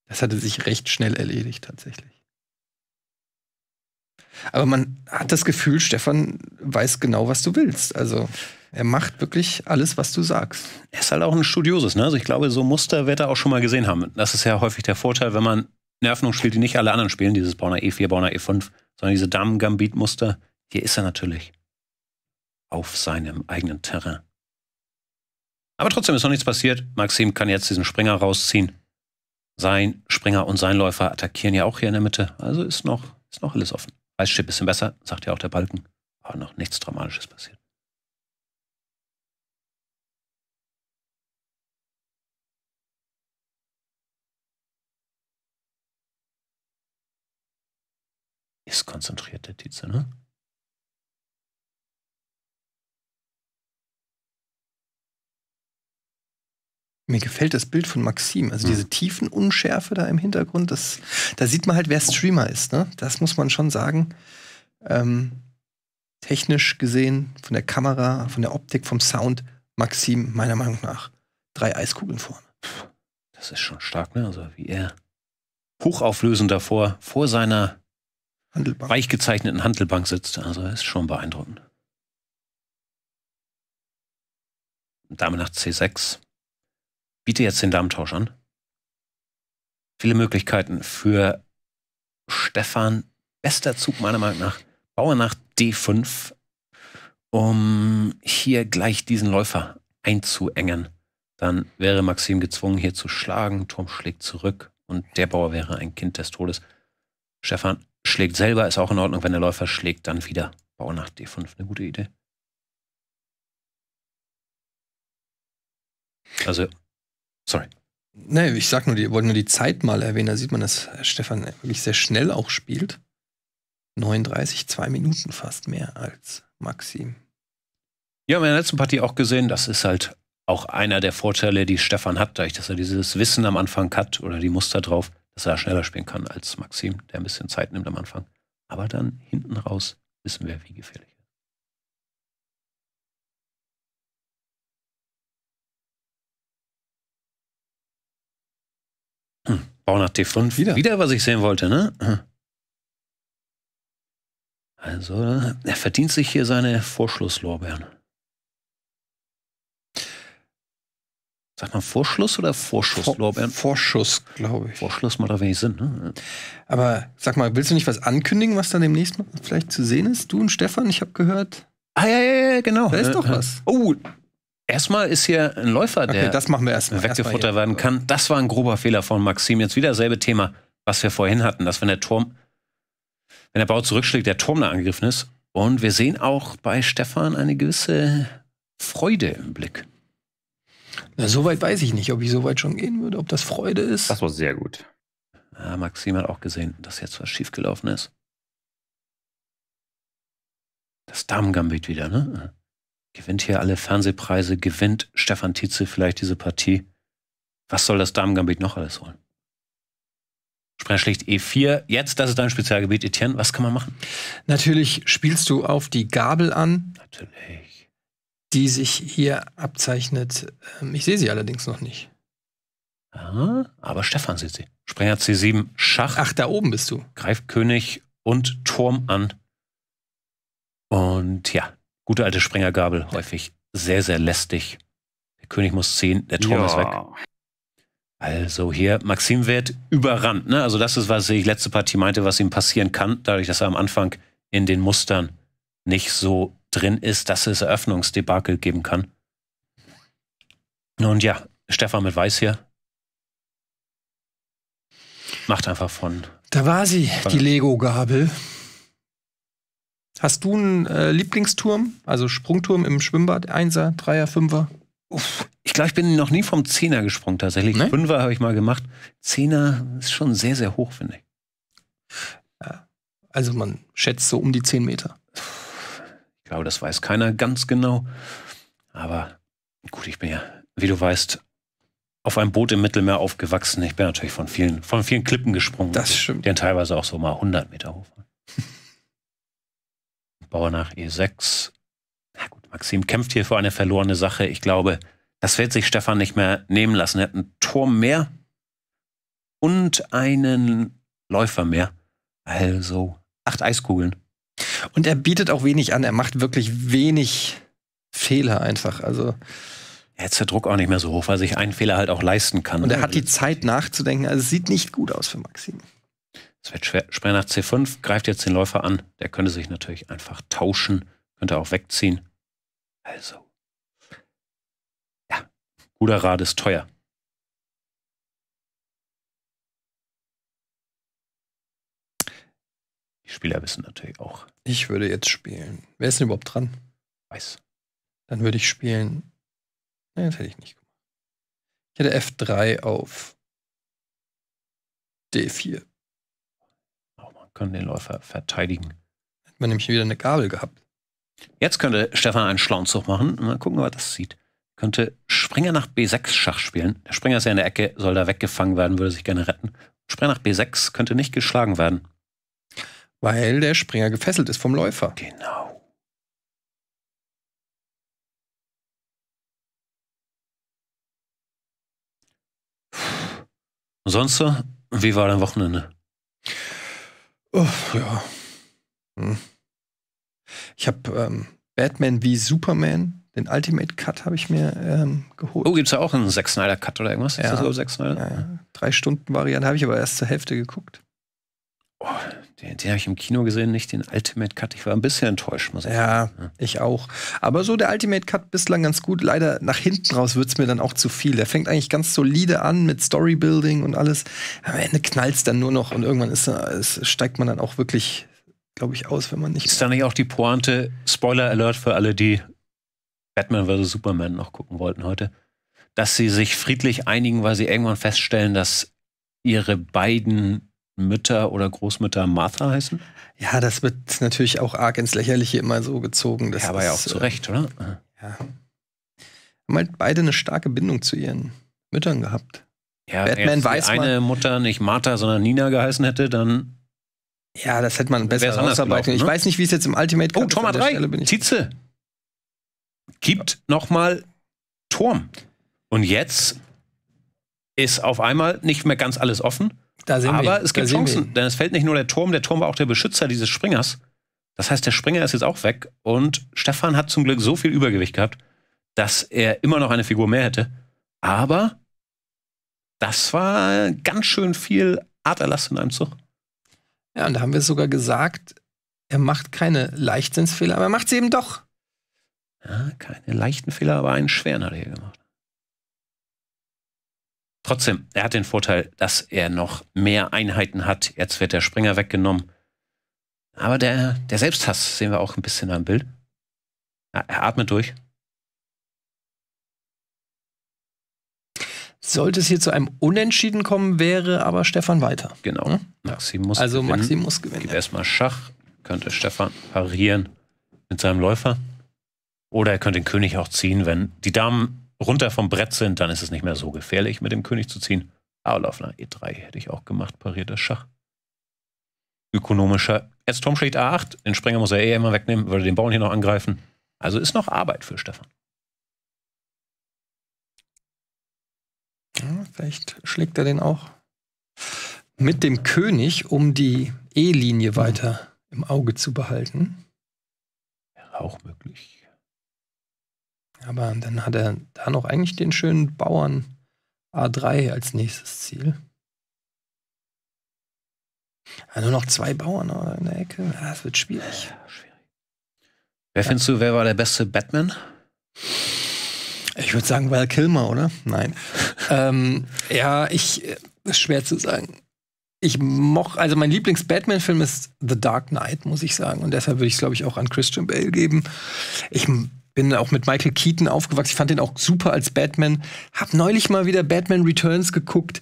Das hatte sich recht schnell erledigt tatsächlich. Aber man hat das Gefühl, Stefan weiß genau, was du willst. Also er macht wirklich alles, was du sagst. Er ist halt auch ein Studioses. Ne? Also ich glaube, so Muster wird er auch schon mal gesehen haben. Das ist ja häufig der Vorteil, wenn man Nervenung spielt, die nicht alle anderen spielen, dieses Bauner E4, Bauner E5 sondern diese Damen-Gambit-Muster, hier ist er natürlich auf seinem eigenen Terrain. Aber trotzdem ist noch nichts passiert. Maxim kann jetzt diesen Springer rausziehen. Sein Springer und sein Läufer attackieren ja auch hier in der Mitte. Also ist noch, ist noch alles offen. Weißschiff bisschen besser, sagt ja auch der Balken. Aber noch nichts Dramatisches passiert. Ist konzentriert, der Tietze, ne? Mir gefällt das Bild von Maxim, also hm. diese tiefen Unschärfe da im Hintergrund, das, da sieht man halt, wer Streamer ist. Ne? Das muss man schon sagen. Ähm, technisch gesehen, von der Kamera, von der Optik, vom Sound, Maxim meiner Meinung nach drei Eiskugeln vorne. Das ist schon stark, ne? Also wie er hochauflösend davor, vor seiner Handelbank. reich gezeichneten Handelbank sitzt. Also ist schon beeindruckend. Dame nach C6. Biete jetzt den Damentausch an. Viele Möglichkeiten für Stefan. Bester Zug meiner Meinung nach. Bauer nach D5, um hier gleich diesen Läufer einzuengen. Dann wäre Maxim gezwungen, hier zu schlagen. Turm schlägt zurück und der Bauer wäre ein Kind des Todes. Stefan schlägt selber, ist auch in Ordnung. Wenn der Läufer schlägt, dann wieder Bau nach D5. Eine gute Idee. Also, sorry. Nee, ich sag nur, die wollte nur die Zeit mal erwähnen. Da sieht man, dass äh, Stefan wirklich sehr schnell auch spielt. 39, zwei Minuten fast mehr als Maxim. Ja, haben in der letzten Partie auch gesehen, das ist halt auch einer der Vorteile, die Stefan hat, dadurch, dass er dieses Wissen am Anfang hat oder die Muster drauf, dass er schneller spielen kann als Maxim, der ein bisschen Zeit nimmt am Anfang. Aber dann hinten raus wissen wir, wie gefährlich. Bau nach T5 wieder. Wieder, was ich sehen wollte, ne? Also, er verdient sich hier seine Vorschlusslorbeeren. Sagt man Vorschluss oder Vorschuss? Vor Vorschuss, glaube ich. Vorschluss macht da wenig Sinn. Ne? Aber sag mal, willst du nicht was ankündigen, was dann demnächst vielleicht zu sehen ist? Du und Stefan, ich habe gehört. Ah ja, ja, ja, genau. Da ist äh, doch äh, was. Oh, Erstmal ist hier ein Läufer, der okay, das machen wir erstmal. weggefuttert erst werden kann. Das war ein grober Fehler von Maxim. Jetzt wieder dasselbe Thema, was wir vorhin hatten, dass wenn der Turm, wenn der Bau zurückschlägt, der Turm da angegriffen ist. Und wir sehen auch bei Stefan eine gewisse Freude im Blick. Na, so weit weiß ich nicht, ob ich so weit schon gehen würde, ob das Freude ist. Das war sehr gut. Ja, ah, Maxim hat auch gesehen, dass jetzt was schiefgelaufen ist. Das Damengambit wieder, ne? Gewinnt hier alle Fernsehpreise, gewinnt Stefan Tietze vielleicht diese Partie. Was soll das Damengambit noch alles holen? Sprecher schlicht E4. Jetzt, das ist dein Spezialgebiet, Etienne. Was kann man machen? Natürlich spielst du auf die Gabel an. Natürlich die sich hier abzeichnet. Ähm, ich sehe sie allerdings noch nicht. Ah, aber Stefan sieht sie. Sprenger C7, Schach. Ach, da oben bist du. Greift König und Turm an. Und ja, gute alte Sprengergabel, häufig sehr, sehr lästig. Der König muss ziehen, der Turm ja. ist weg. Also hier, Maxim wird überrannt. Ne? Also das ist, was ich letzte Partie meinte, was ihm passieren kann, dadurch, dass er am Anfang in den Mustern nicht so drin ist, dass es Eröffnungsdebakel geben kann. Nun ja, Stefan mit Weiß hier. Macht einfach von. Da war sie, die Lego-Gabel. Hast du einen äh, Lieblingsturm, also Sprungturm im Schwimmbad? Einser, Dreier, Fünfer? Uff, ich glaube, ich bin noch nie vom Zehner gesprungen tatsächlich. Nee? Fünfer habe ich mal gemacht. Zehner ist schon sehr, sehr hoch, finde ich. also man schätzt so um die zehn Meter. Ich glaube, das weiß keiner ganz genau. Aber gut, ich bin ja, wie du weißt, auf einem Boot im Mittelmeer aufgewachsen. Ich bin natürlich von vielen, von vielen Klippen gesprungen. Das stimmt. Die dann teilweise auch so mal 100 Meter hoch waren. Bauer nach E6. Na gut, Maxim kämpft hier für eine verlorene Sache. Ich glaube, das wird sich Stefan nicht mehr nehmen lassen. Er hat einen Turm mehr und einen Läufer mehr. Also acht Eiskugeln. Und er bietet auch wenig an. Er macht wirklich wenig Fehler einfach. Also. Jetzt der Druck auch nicht mehr so hoch, weil sich einen Fehler halt auch leisten kann. Und er ne? hat die Zeit nachzudenken. Also es sieht nicht gut aus für Maxim. Es wird schwer. Sperr nach C5 greift jetzt den Läufer an. Der könnte sich natürlich einfach tauschen, könnte auch wegziehen. Also. Ja, guter Rat ist teuer. Die Spieler wissen natürlich auch, ich würde jetzt spielen. Wer ist denn überhaupt dran? Weiß. Dann würde ich spielen. Nein, das hätte ich nicht gemacht. Ich hätte F3 auf D4. Oh, man kann den Läufer verteidigen. Hätte man nämlich wieder eine Gabel gehabt. Jetzt könnte Stefan einen schlauen Zug machen. Mal gucken, ob er das sieht. Könnte Springer nach B6 Schach spielen. Der Springer ist ja in der Ecke, soll da weggefangen werden, würde sich gerne retten. Springer nach B6 könnte nicht geschlagen werden. Weil der Springer gefesselt ist vom Läufer. Genau. Und sonst so, wie war dein Wochenende? Uff, ja. Hm. Ich habe ähm, Batman wie Superman, den Ultimate Cut habe ich mir ähm, geholt. Oh, gibt es da auch einen Zack Snyder Cut oder irgendwas? Ja. Ist das so Zack Snyder? Ja, ja. Drei Stunden Variante habe ich aber erst zur Hälfte geguckt. Oh, den, den habe ich im Kino gesehen, nicht den Ultimate Cut. Ich war ein bisschen enttäuscht, muss ich ja, sagen. Ja, ich auch. Aber so der Ultimate Cut bislang ganz gut. Leider nach hinten raus wird es mir dann auch zu viel. Der fängt eigentlich ganz solide an mit Storybuilding und alles. Am Ende knallt es dann nur noch und irgendwann ist, ist, steigt man dann auch wirklich, glaube ich, aus, wenn man nicht. Ist da nicht auch die Pointe, Spoiler Alert für alle, die Batman vs. Superman noch gucken wollten heute, dass sie sich friedlich einigen, weil sie irgendwann feststellen, dass ihre beiden Mütter oder Großmütter Martha heißen? Ja, das wird natürlich auch arg ins Lächerliche immer so gezogen. Das ja, aber ja auch zu äh, Recht, oder? Ja. Haben halt beide eine starke Bindung zu ihren Müttern gehabt. Ja, Batman wenn weiß eine man, Mutter nicht Martha, sondern Nina geheißen hätte, dann. Ja, das hätte man besser ausarbeiten. Ne? Ich weiß nicht, wie es jetzt im Ultimate kommt. Oh, Tom hat rein. Tietze gibt nochmal Turm. Und jetzt ist auf einmal nicht mehr ganz alles offen aber wir. es gibt Chancen, denn es fällt nicht nur der Turm, der Turm war auch der Beschützer dieses Springers. Das heißt, der Springer ist jetzt auch weg und Stefan hat zum Glück so viel Übergewicht gehabt, dass er immer noch eine Figur mehr hätte. Aber das war ganz schön viel Arterlass in einem Zug. Ja, und da haben wir sogar gesagt, er macht keine Leichtsinnsfehler, aber er macht sie eben doch. Ja, keine leichten Fehler, aber einen schweren hat er hier gemacht. Trotzdem, er hat den Vorteil, dass er noch mehr Einheiten hat. Jetzt wird der Springer weggenommen. Aber der, der Selbsthass sehen wir auch ein bisschen am Bild. Er atmet durch. Sollte es hier zu einem Unentschieden kommen, wäre aber Stefan weiter. Genau. Hm? Maxim also gewinnen. Maxim muss Gibt erstmal Schach, könnte Stefan parieren mit seinem Läufer. Oder er könnte den König auch ziehen, wenn die Damen runter vom Brett sind, dann ist es nicht mehr so gefährlich, mit dem König zu ziehen. Aber auf einer E3 hätte ich auch gemacht, parierter Schach. Ökonomischer. Jetzt Turm schlägt A8, den Sprenger muss er eh immer wegnehmen, würde den Bauern hier noch angreifen. Also ist noch Arbeit für Stefan. Ja, vielleicht schlägt er den auch mit dem König, um die E-Linie weiter im Auge zu behalten. Wäre auch möglich. Aber dann hat er da noch eigentlich den schönen Bauern A3 als nächstes Ziel. Ja, also nur noch zwei Bauern in der Ecke. Ja, das wird schwierig. schwierig. Wer ja. findest du, wer war der beste Batman? Ich würde sagen, Val Kilmer, oder? Nein. ähm, ja, ich, äh, ist schwer zu sagen. Ich moch, also mein Lieblings-Batman-Film ist The Dark Knight, muss ich sagen. Und deshalb würde ich es, glaube ich, auch an Christian Bale geben. Ich bin auch mit Michael Keaton aufgewachsen. Ich fand den auch super als Batman. Hab neulich mal wieder Batman Returns geguckt.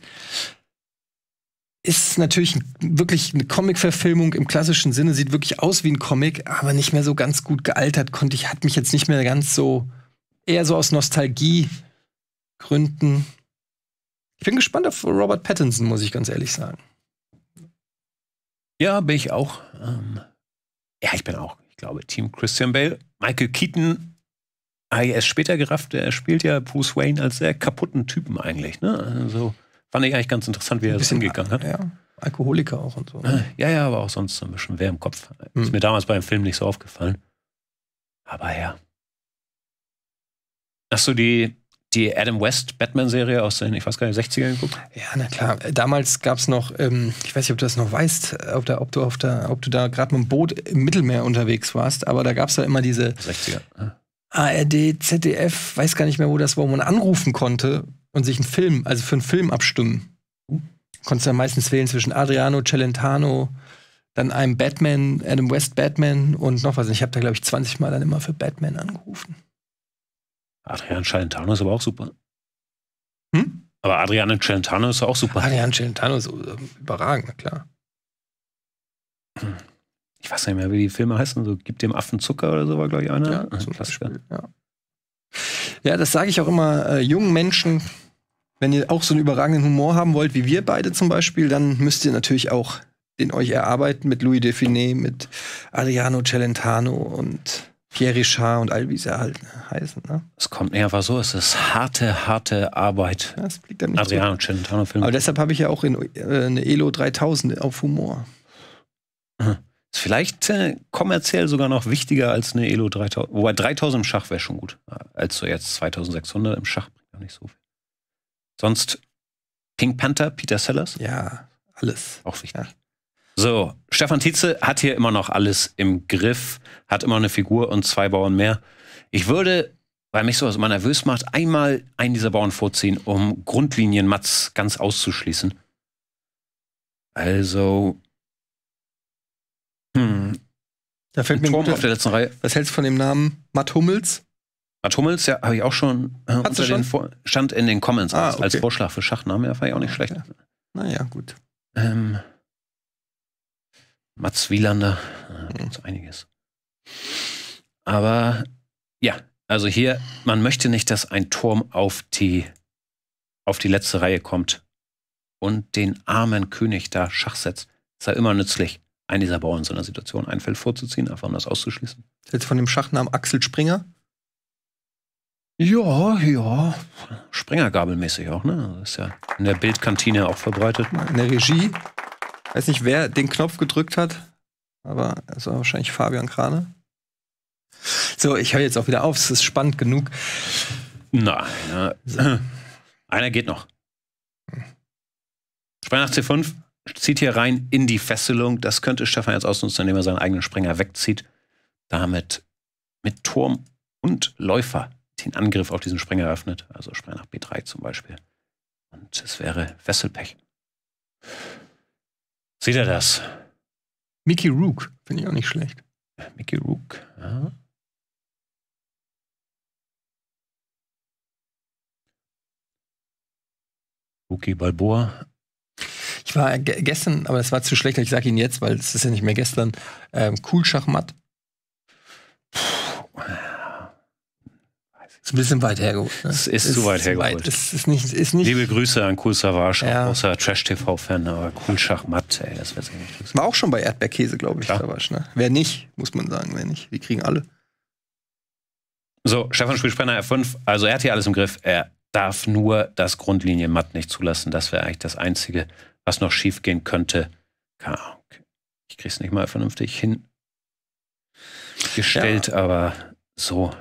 Ist natürlich wirklich eine Comic-Verfilmung im klassischen Sinne, sieht wirklich aus wie ein Comic, aber nicht mehr so ganz gut gealtert. Konnte ich, hat mich jetzt nicht mehr ganz so, eher so aus Nostalgiegründen. Ich bin gespannt auf Robert Pattinson, muss ich ganz ehrlich sagen. Ja, bin ich auch. Ähm ja, ich bin auch, ich glaube, Team Christian Bale. Michael Keaton habe ich erst später gerafft, er spielt ja Bruce Wayne als sehr kaputten Typen eigentlich. Ne? Also fand ich eigentlich ganz interessant, wie er das hingegangen hat. Ja, Alkoholiker auch und so. Ne? Ah, ja, ja, aber auch sonst so ein bisschen wer im Kopf. Hm. Ist mir damals beim Film nicht so aufgefallen. Aber ja. Hast du die, die Adam West Batman-Serie aus den, ich weiß gar nicht, 60ern geguckt? Ja, na klar. Damals gab es noch, ähm, ich weiß nicht, ob du das noch weißt, ob, da, ob du, auf der, ob du da gerade mit dem Boot im Mittelmeer unterwegs warst, aber da gab es da immer diese. 60er. Ja. ARD, ZDF, weiß gar nicht mehr, wo das war, wo man anrufen konnte und sich einen Film, also für einen Film abstimmen. Du konntest ja meistens wählen zwischen Adriano Celentano, dann einem Batman, Adam West Batman und noch was. Ich habe da, glaube ich, 20 Mal dann immer für Batman angerufen. Adriano Celentano ist aber auch super. Hm? Aber Adriano Celentano ist auch super. Adriano Celentano ist äh, überragend, na klar. Hm. ich weiß nicht mehr, wie die Filme heißen, so gibt dem Affen Zucker oder so war, glaube ich, einer. Ja, also, ja. ja das sage ich auch immer äh, jungen Menschen, wenn ihr auch so einen überragenden Humor haben wollt, wie wir beide zum Beispiel, dann müsst ihr natürlich auch den euch erarbeiten mit Louis Define, mit Adriano Celentano und Pierre Richard und all wie sie halt heißen. Ne? Es kommt mir einfach so, es ist harte, harte Arbeit. Das liegt nicht Adriano so. Celentano Film. Aber deshalb habe ich ja auch in, äh, eine Elo 3000 auf Humor. Mhm. Ist vielleicht äh, kommerziell sogar noch wichtiger als eine Elo 3000. Wobei 3000 im Schach wäre schon gut. Äh, als so jetzt 2600 im Schach bringt auch nicht so viel. Sonst Pink Panther, Peter Sellers? Ja, alles. Auch wichtig. Ja. So, Stefan Tietze hat hier immer noch alles im Griff, hat immer eine Figur und zwei Bauern mehr. Ich würde, weil mich sowas immer nervös macht, einmal einen dieser Bauern vorziehen, um Grundlinien Mats ganz auszuschließen. Also, hm. Da fällt ein mir Turm auf der letzten Reihe. Was hältst du von dem Namen Matt Hummels? Matt Hummels, ja, habe ich auch schon. Äh, Hat unter schon? Den, stand in den Comments ah, als, okay. als, Vorschlag für Schachnamen. Ja, fand ich auch nicht ah, schlecht. Ja. Naja, gut. Ähm, Mats Wielander, äh, hm. einiges. Aber ja, also hier, man möchte nicht, dass ein Turm auf die, auf die letzte Reihe kommt und den armen König da Schach setzt. Ist ja immer nützlich. Eigentlich ist aber in so einer Situation einfällt, vorzuziehen, einfach um das auszuschließen. Jetzt von dem Schachnamen Axel Springer? Ja, ja. Sprengergabelmäßig auch, ne? Das ist ja in der Bildkantine auch verbreitet. In der Regie. Weiß nicht, wer den Knopf gedrückt hat, aber es war wahrscheinlich Fabian Krane. So, ich höre jetzt auch wieder auf, es ist spannend genug. Nein, na, so. Äh, einer geht noch. Hm. Sprenger C5 zieht hier rein in die Fesselung. Das könnte Stefan jetzt ausnutzen, indem er seinen eigenen Springer wegzieht. Damit mit Turm und Läufer den Angriff auf diesen Springer eröffnet. Also Springer nach B3 zum Beispiel. Und es wäre Fesselpech. Seht ihr das? Mickey Rook finde ich auch nicht schlecht. Mickey Rook, ja. Rookie Balboa ich war gestern, aber das war zu schlecht, ich sage Ihnen jetzt, weil es ist ja nicht mehr gestern, ähm, cool Schachmatt. Puh. Ist ein bisschen weit hergeholt. Ne? Es ist, ist, zu weit hergeholt. Weit. Es ist nicht, ist nicht Liebe Grüße an Cool Savage, ja. außer Trash-TV-Fan, aber cool Schachmatt, ey, das wäre nicht. War auch schon bei Erdbeerkäse, glaube ich, Savage, ne? Wer nicht, muss man sagen, wer nicht. Wir kriegen alle. So, Stefan spielt Spanner F5, also er hat hier alles im Griff. Er darf nur das Grundlinienmatt nicht zulassen. Das wäre eigentlich das Einzige, was noch schiefgehen könnte, keine Ahnung, ich krieg's nicht mal vernünftig hingestellt, ja. aber so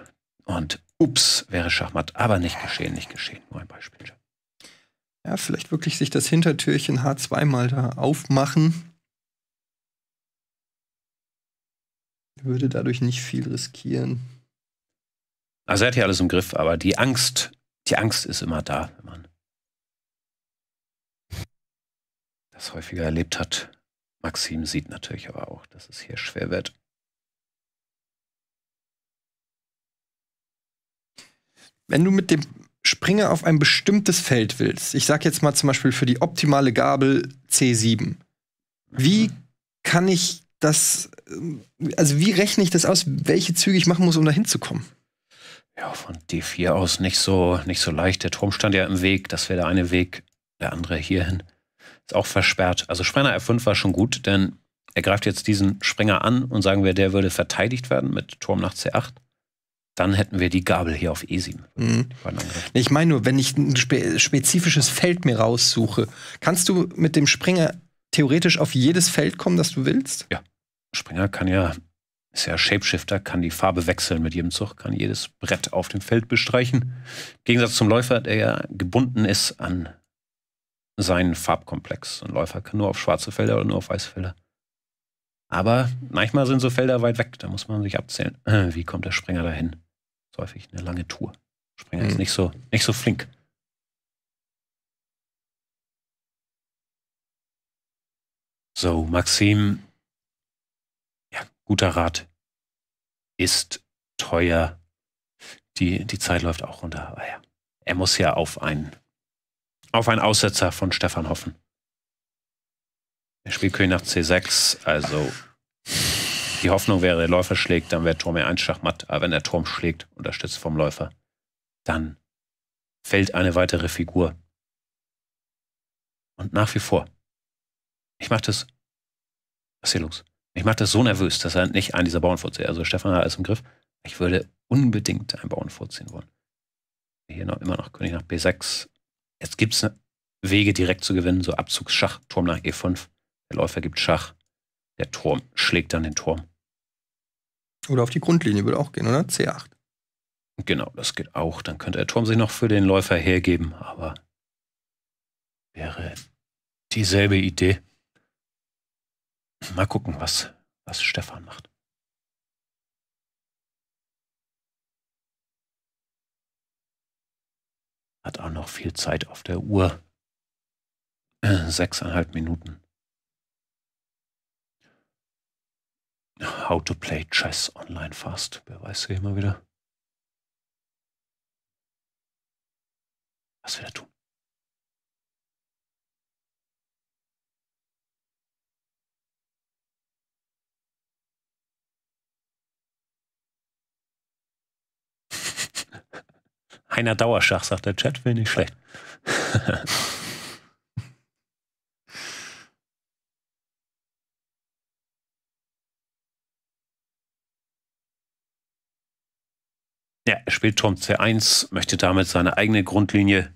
und ups, wäre Schachmatt, aber nicht geschehen, nicht geschehen. Nur ein Beispiel. Ja, vielleicht wirklich sich das Hintertürchen H2 mal da aufmachen. Würde dadurch nicht viel riskieren. Also er hat ja alles im Griff, aber die Angst, die Angst ist immer da, wenn man das häufiger erlebt hat. Maxim sieht natürlich aber auch, dass es hier schwer wird. Wenn du mit dem Springer auf ein bestimmtes Feld willst, ich sage jetzt mal zum Beispiel für die optimale Gabel C7, wie mhm. kann ich das, also wie rechne ich das aus, welche Züge ich machen muss, um da hinzukommen? Ja, von D4 aus nicht so, nicht so leicht. Der Turm stand ja im Weg, das wäre der eine Weg, der andere hierhin. Ist auch versperrt. Also Sprenger F5 war schon gut, denn er greift jetzt diesen Sprenger an und sagen wir, der würde verteidigt werden mit Turm nach C8. Dann hätten wir die Gabel hier auf E7. Mhm. Ich meine nur, wenn ich ein spe spezifisches Feld mir raussuche, kannst du mit dem Springer theoretisch auf jedes Feld kommen, das du willst? Ja. Springer kann ja, ist ja Shapeshifter, kann die Farbe wechseln mit jedem Zug, kann jedes Brett auf dem Feld bestreichen. Im Gegensatz zum Läufer, der ja gebunden ist an seinen Farbkomplex. Ein Läufer kann nur auf schwarze Felder oder nur auf weiße Felder. Aber manchmal sind so Felder weit weg, da muss man sich abzählen. Wie kommt der Springer dahin? Das ist häufig eine lange Tour. Springer mhm. ist hm. nicht so, nicht so flink. So, Maxim, ja, guter Rat. Ist teuer. Die, die Zeit läuft auch runter. er muss ja auf einen auf einen Aussetzer von Stefan hoffen. Er spielt König nach C6, also die Hoffnung wäre, der Läufer schlägt, dann wäre Turm E1 Schachmatt. Aber wenn der Turm schlägt, unterstützt vom Läufer, dann fällt eine weitere Figur. Und nach wie vor, ich mache das, was ist hier los? Ich mache das so nervös, dass er nicht einen dieser Bauern vorzieht. Also Stefan hat alles im Griff. Ich würde unbedingt einen Bauern vorziehen wollen. Hier noch, immer noch König nach B6. Es gibt ne, Wege direkt zu gewinnen, so Abzugsschach, Turm nach E5. Der Läufer gibt Schach, der Turm schlägt dann den Turm. Oder auf die Grundlinie würde auch gehen, oder? C8. Genau, das geht auch. Dann könnte der Turm sich noch für den Läufer hergeben, aber wäre dieselbe Idee. Mal gucken, was, was Stefan macht. Hat auch noch viel Zeit auf der Uhr. Äh, sechseinhalb Minuten. How to play chess online fast. Wer weiß hier immer wieder. Was wir da tun. Heiner Dauerschach, sagt der Chat, will nicht schlecht. ja, er spielt Turm C1, möchte damit seine eigene Grundlinie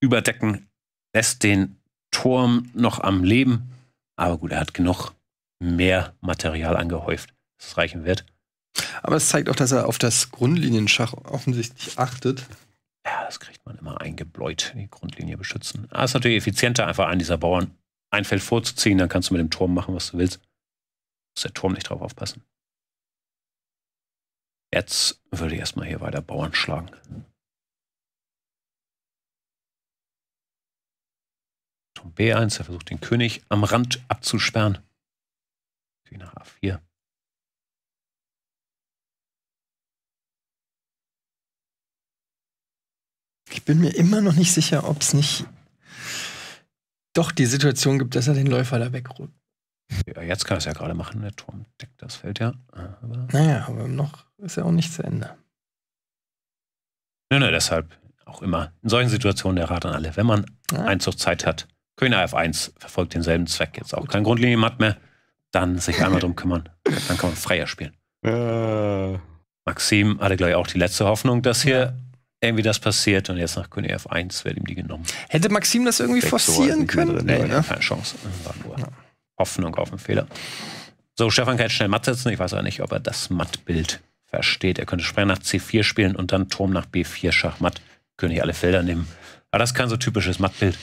überdecken, lässt den Turm noch am Leben. Aber gut, er hat genug mehr Material angehäuft, das reichen wird. Aber es zeigt auch, dass er auf das Grundlinienschach offensichtlich achtet. Ja, das kriegt man immer eingebläut, die Grundlinie beschützen. Aber ah, es ist natürlich effizienter, einfach einen dieser Bauern ein Feld vorzuziehen, dann kannst du mit dem Turm machen, was du willst. Muss der Turm nicht drauf aufpassen. Jetzt würde ich erstmal hier weiter Bauern schlagen. Turm B1, er versucht den König am Rand abzusperren. König nach A4. ich bin mir immer noch nicht sicher, ob es nicht doch die Situation gibt, dass er den Läufer da wegruht. Ja, jetzt kann er es ja gerade machen, der Turm deckt das Feld ja. Aber naja, aber noch ist ja auch nicht zu Ende. Nö, nö, deshalb auch immer. In solchen Situationen der Rat an alle, wenn man ja. Einzugszeit hat, König F1 verfolgt denselben Zweck jetzt auch. Gut. Kein Grundlinienmatt mehr, dann sich einmal drum kümmern. Dann kann man freier spielen. Äh. Maxim hatte, glaube ich, auch die letzte Hoffnung, dass hier irgendwie das passiert und jetzt nach König F1 wird ihm die genommen. Hätte Maxim das irgendwie forcieren können? Drin, nee, nee, ne? keine Chance. War nur ja. Hoffnung auf einen Fehler. So, Stefan kann schnell matt setzen. Ich weiß auch nicht, ob er das Mattbild versteht. Er könnte Sperr nach C4 spielen und dann Turm nach B4 Schachmatt. König alle Felder nehmen. Aber das ist kein so typisches Mattbild.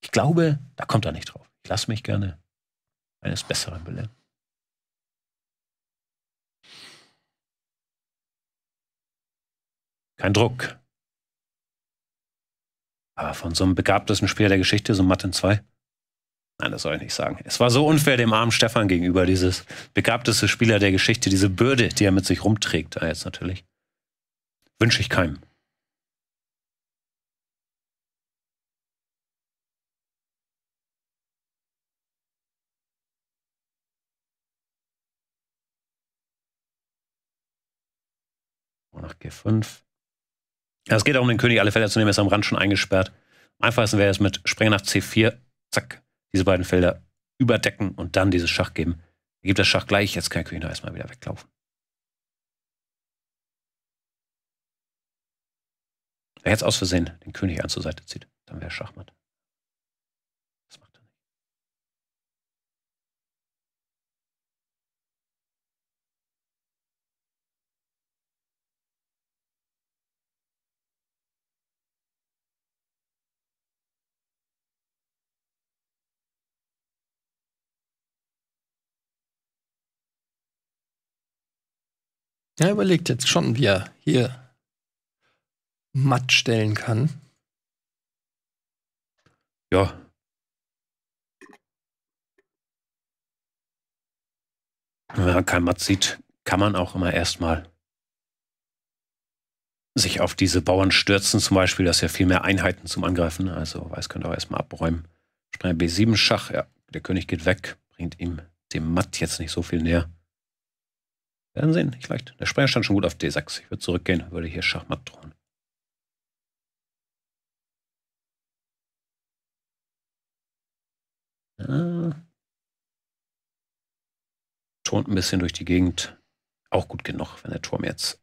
Ich glaube, da kommt er nicht drauf. Ich lasse mich gerne eines Besseren belehren. Kein Druck. Aber von so einem begabtesten Spieler der Geschichte, so Mathe 2? Nein, das soll ich nicht sagen. Es war so unfair dem armen Stefan gegenüber, dieses begabteste Spieler der Geschichte, diese Bürde, die er mit sich rumträgt, ah, jetzt natürlich. Wünsche ich keinem. nach G5. Es geht darum, den König alle Felder zu nehmen. Er ist am Rand schon eingesperrt. Am einfachsten wäre es mit Sprenger nach C4, zack, diese beiden Felder überdecken und dann dieses Schach geben. Er gibt das Schach gleich, jetzt kann der König noch erstmal wieder weglaufen. Wer jetzt aus Versehen den König an zur Seite zieht, dann wäre Schachmatt. Er überlegt jetzt schon, wie er hier matt stellen kann. Ja. Wenn man kein Matt sieht, kann man auch immer erstmal sich auf diese Bauern stürzen, zum Beispiel. Das ist ja viel mehr Einheiten zum Angreifen. Also Weiß könnte auch erstmal abräumen. Springer B7 Schach, ja, der König geht weg, bringt ihm dem Matt jetzt nicht so viel näher. Werden sehen, nicht leicht. Der Springer stand schon gut auf D6. Ich würde zurückgehen, würde hier Schachmatt drohen. Ja. Äh. Turnt ein bisschen durch die Gegend. Auch gut genug, wenn der Turm jetzt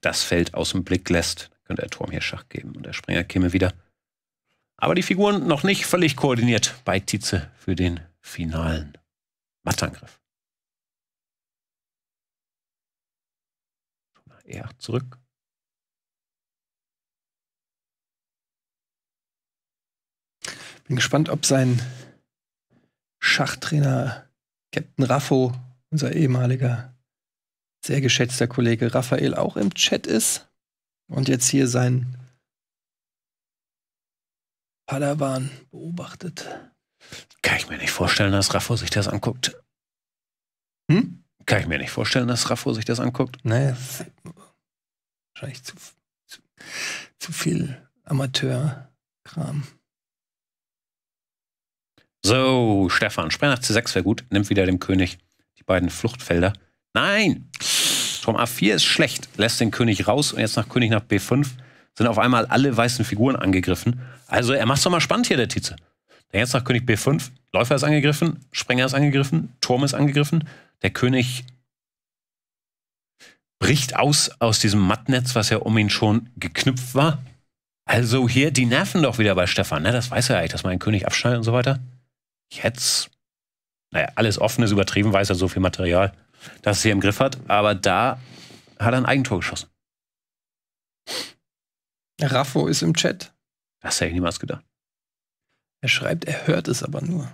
das Feld aus dem Blick lässt. könnte der Turm hier Schach geben und der Springer käme wieder. Aber die Figuren noch nicht völlig koordiniert bei Tietze für den finalen Mattangriff. e zurück. Bin gespannt, ob sein Schachtrainer Captain Raffo, unser ehemaliger, sehr geschätzter Kollege Raphael, auch im Chat ist und jetzt hier sein Padawan beobachtet. Kann ich mir nicht vorstellen, dass Raffo sich das anguckt. Hm? Kann ich mir nicht vorstellen, dass Raffo sich das anguckt. Nee, das wahrscheinlich zu, zu, zu viel Amateurkram. So, Stefan, Sprenger nach C6 wäre gut. Nimmt wieder dem König die beiden Fluchtfelder. Nein! Turm A4 ist schlecht. Lässt den König raus und jetzt nach König nach B5 sind auf einmal alle weißen Figuren angegriffen. Also er macht es doch mal spannend hier, der Tietze. Denn jetzt nach König B5, Läufer ist angegriffen, Sprenger ist angegriffen, Turm ist angegriffen. Der König bricht aus aus diesem Mattnetz, was ja um ihn schon geknüpft war. Also hier, die nerven doch wieder bei Stefan, ne? Das weiß er eigentlich, dass man einen König abschneidet und so weiter. Jetzt, naja, alles offen ist übertrieben, weiß er so viel Material, dass er hier im Griff hat. Aber da hat er ein Eigentor geschossen. Raffo ist im Chat. Das hätte ich niemals gedacht. Er schreibt, er hört es aber nur.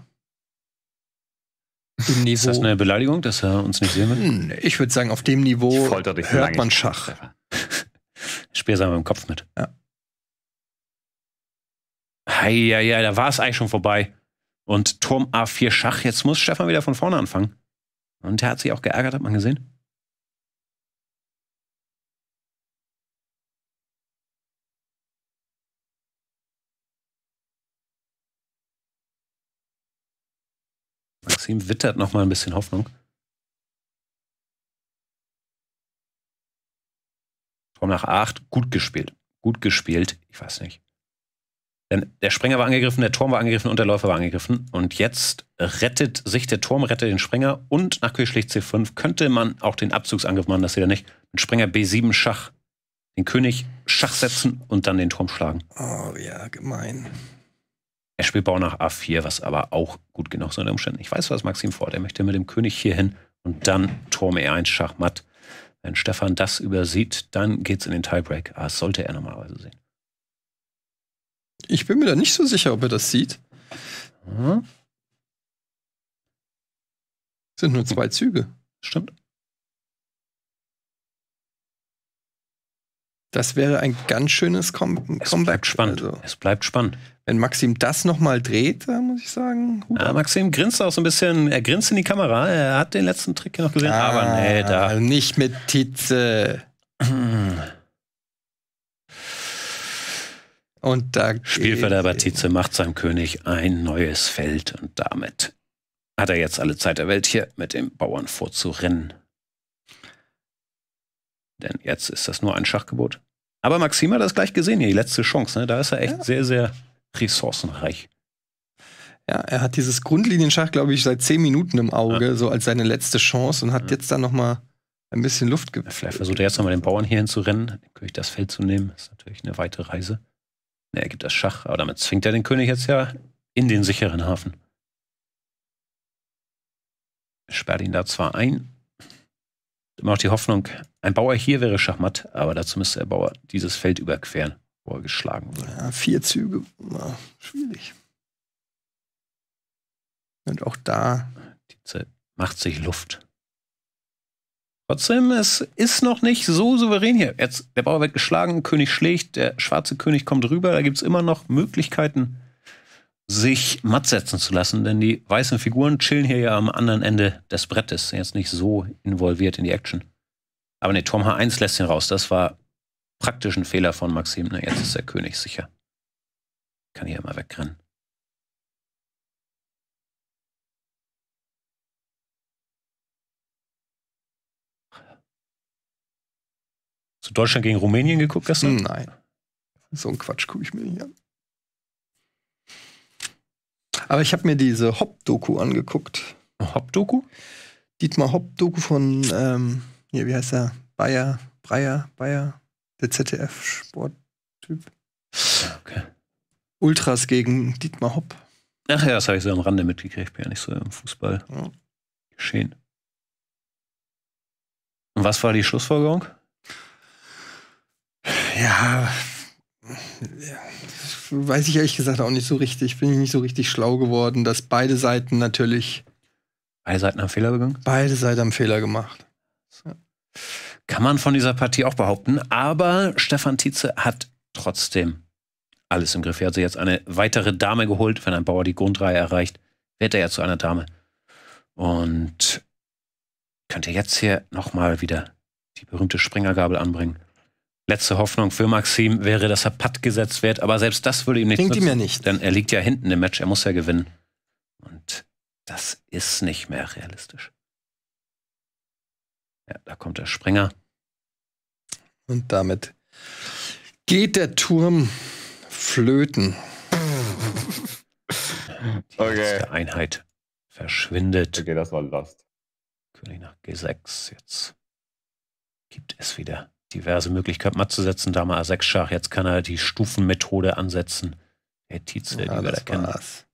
Im Niveau. Ist das eine Beleidigung, dass er uns nicht sehen will? Hm, ich würde sagen, auf dem Niveau hört man Schach. Speer sein mit dem Kopf mit. Ja. Hei, ja, ja, da war es eigentlich schon vorbei. Und Turm A4 Schach, jetzt muss Stefan wieder von vorne anfangen. Und er hat sich auch geärgert, hat man gesehen. Maxim wittert noch mal ein bisschen Hoffnung. Komm nach 8, gut gespielt. Gut gespielt, ich weiß nicht. Denn der Sprenger war angegriffen, der Turm war angegriffen und der Läufer war angegriffen. Und jetzt rettet sich der Turm, rettet den Sprenger. Und nach König schlägt C5 könnte man auch den Abzugsangriff machen, das sieht er nicht. Mit Sprenger B7 Schach. Den König Schach setzen und dann den Turm schlagen. Oh ja, gemein. Er spielt Bau nach A4, was aber auch gut genug ist unter Umständen. Ich weiß, was Maxim vorhat. Er möchte mit dem König hier hin und dann Turm E1 Schachmatt. Wenn Stefan das übersieht, dann geht's in den Tiebreak. Ah, das sollte er normalerweise sehen. Ich bin mir da nicht so sicher, ob er das sieht. Hm? Sind nur zwei Züge. Stimmt. Das wäre ein ganz schönes Com es Comeback. Bleibt spannend. Also. Es bleibt spannend. Wenn Maxim das nochmal dreht, äh, muss ich sagen. Ja, Maxim grinst auch so ein bisschen, er grinst in die Kamera, er hat den letzten Trick hier noch gesehen, ah, aber nee, da. Also nicht mit Titze. Und da Spielverderber Tietze macht seinem König ein neues Feld und damit hat er jetzt alle Zeit der Welt hier mit dem Bauern vorzurennen. Denn jetzt ist das nur ein Schachgebot. Aber Maxim hat das gleich gesehen hier, die letzte Chance. Ne? Da ist er echt ja. sehr, sehr ressourcenreich. Ja, er hat dieses Grundlinienschach, glaube ich, seit zehn Minuten im Auge, ja. so als seine letzte Chance und hat ja. jetzt dann noch mal ein bisschen Luft gegeben. Vielleicht versucht er jetzt nochmal den Bauern hier hinzurennen, den König das Feld zu nehmen. Das ist natürlich eine weite Reise. Ne, er gibt das Schach, aber damit zwingt er den König jetzt ja in den sicheren Hafen. Er sperrt ihn da zwar ein, immer noch die Hoffnung, ein Bauer hier wäre Schachmatt, aber dazu müsste der Bauer dieses Feld überqueren, wo er geschlagen wird. Ja, vier Züge, na, schwierig. Und auch da. Diese macht sich Luft. Trotzdem, es ist noch nicht so souverän hier. Jetzt, der Bauer wird geschlagen, König schlägt, der schwarze König kommt rüber, da gibt es immer noch Möglichkeiten sich matt setzen zu lassen, denn die weißen Figuren chillen hier ja am anderen Ende des Brettes, jetzt nicht so involviert in die Action. Aber ne, Turm H1 lässt ihn raus. Das war praktisch ein Fehler von Maxim. Na, jetzt ist der König sicher. Kann hier immer wegrennen. Zu Deutschland gegen Rumänien geguckt gestern? Nein. So ein Quatsch gucke ich mir nicht an. Aber ich habe mir diese Hopp-Doku angeguckt. Hopp-Doku? Dietmar Hopp-Doku von, ähm, hier, wie heißt er? Bayer, Breyer, Bayer, der ZDF-Sporttyp. Ah, okay. Ultras gegen Dietmar Hopp. Ach ja, das habe ich so am Rande mitgekriegt. Ich bin ja nicht so im Fußball ja. geschehen. Und was war die Schlussfolgerung? Ja, weiß ich ehrlich gesagt auch nicht so richtig. Bin ich nicht so richtig schlau geworden, dass beide Seiten natürlich. Beide Seiten haben Fehler begangen? Beide Seiten haben Fehler gemacht. Ja. Kann man von dieser Partie auch behaupten. Aber Stefan Tietze hat trotzdem alles im Griff. Er hat sich jetzt eine weitere Dame geholt. Wenn ein Bauer die Grundreihe erreicht, wird er ja zu einer Dame. Und könnte jetzt hier nochmal wieder die berühmte Springergabel anbringen letzte Hoffnung für Maxim wäre, dass er Patt gesetzt wird, aber selbst das würde ihm nicht Bringt ihm ja nicht. Denn er liegt ja hinten im Match, er muss ja gewinnen. Und das ist nicht mehr realistisch. Ja, da kommt der Springer. Und damit geht der Turm flöten. Die okay. Einheit verschwindet. Okay, das war Last. König nach G6 jetzt. Gibt es wieder diverse Möglichkeiten matt zu setzen. Da mal A6 Schach, jetzt kann er die Stufenmethode ansetzen. Hey, Tietze, ja, die wir da kennen. War's.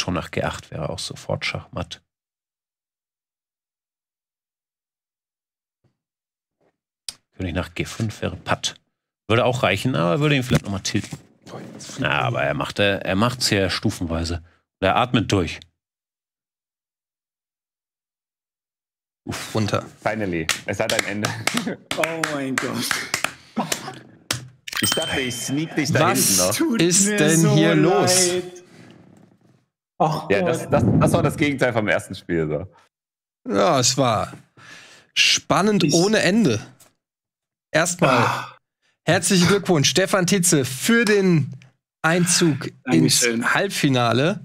Schon nach G8 wäre auch sofort Schachmatt. König nach G5 wäre Patt. Würde auch reichen, aber würde ihn vielleicht nochmal tilten. Na, aber er macht er macht's hier stufenweise. er atmet durch. runter. Finally, es hat ein Ende. Oh mein Gott. Ich dachte, ich sneak dich da Was hinten noch. Tut ist denn so hier leid. los? Ach, ja, das, das, das, war das Gegenteil vom ersten Spiel. So. Ja, es war spannend ich ohne Ende. Erstmal ah. herzlichen Glückwunsch, Stefan Titze, für den Einzug Dankeschön. ins Halbfinale.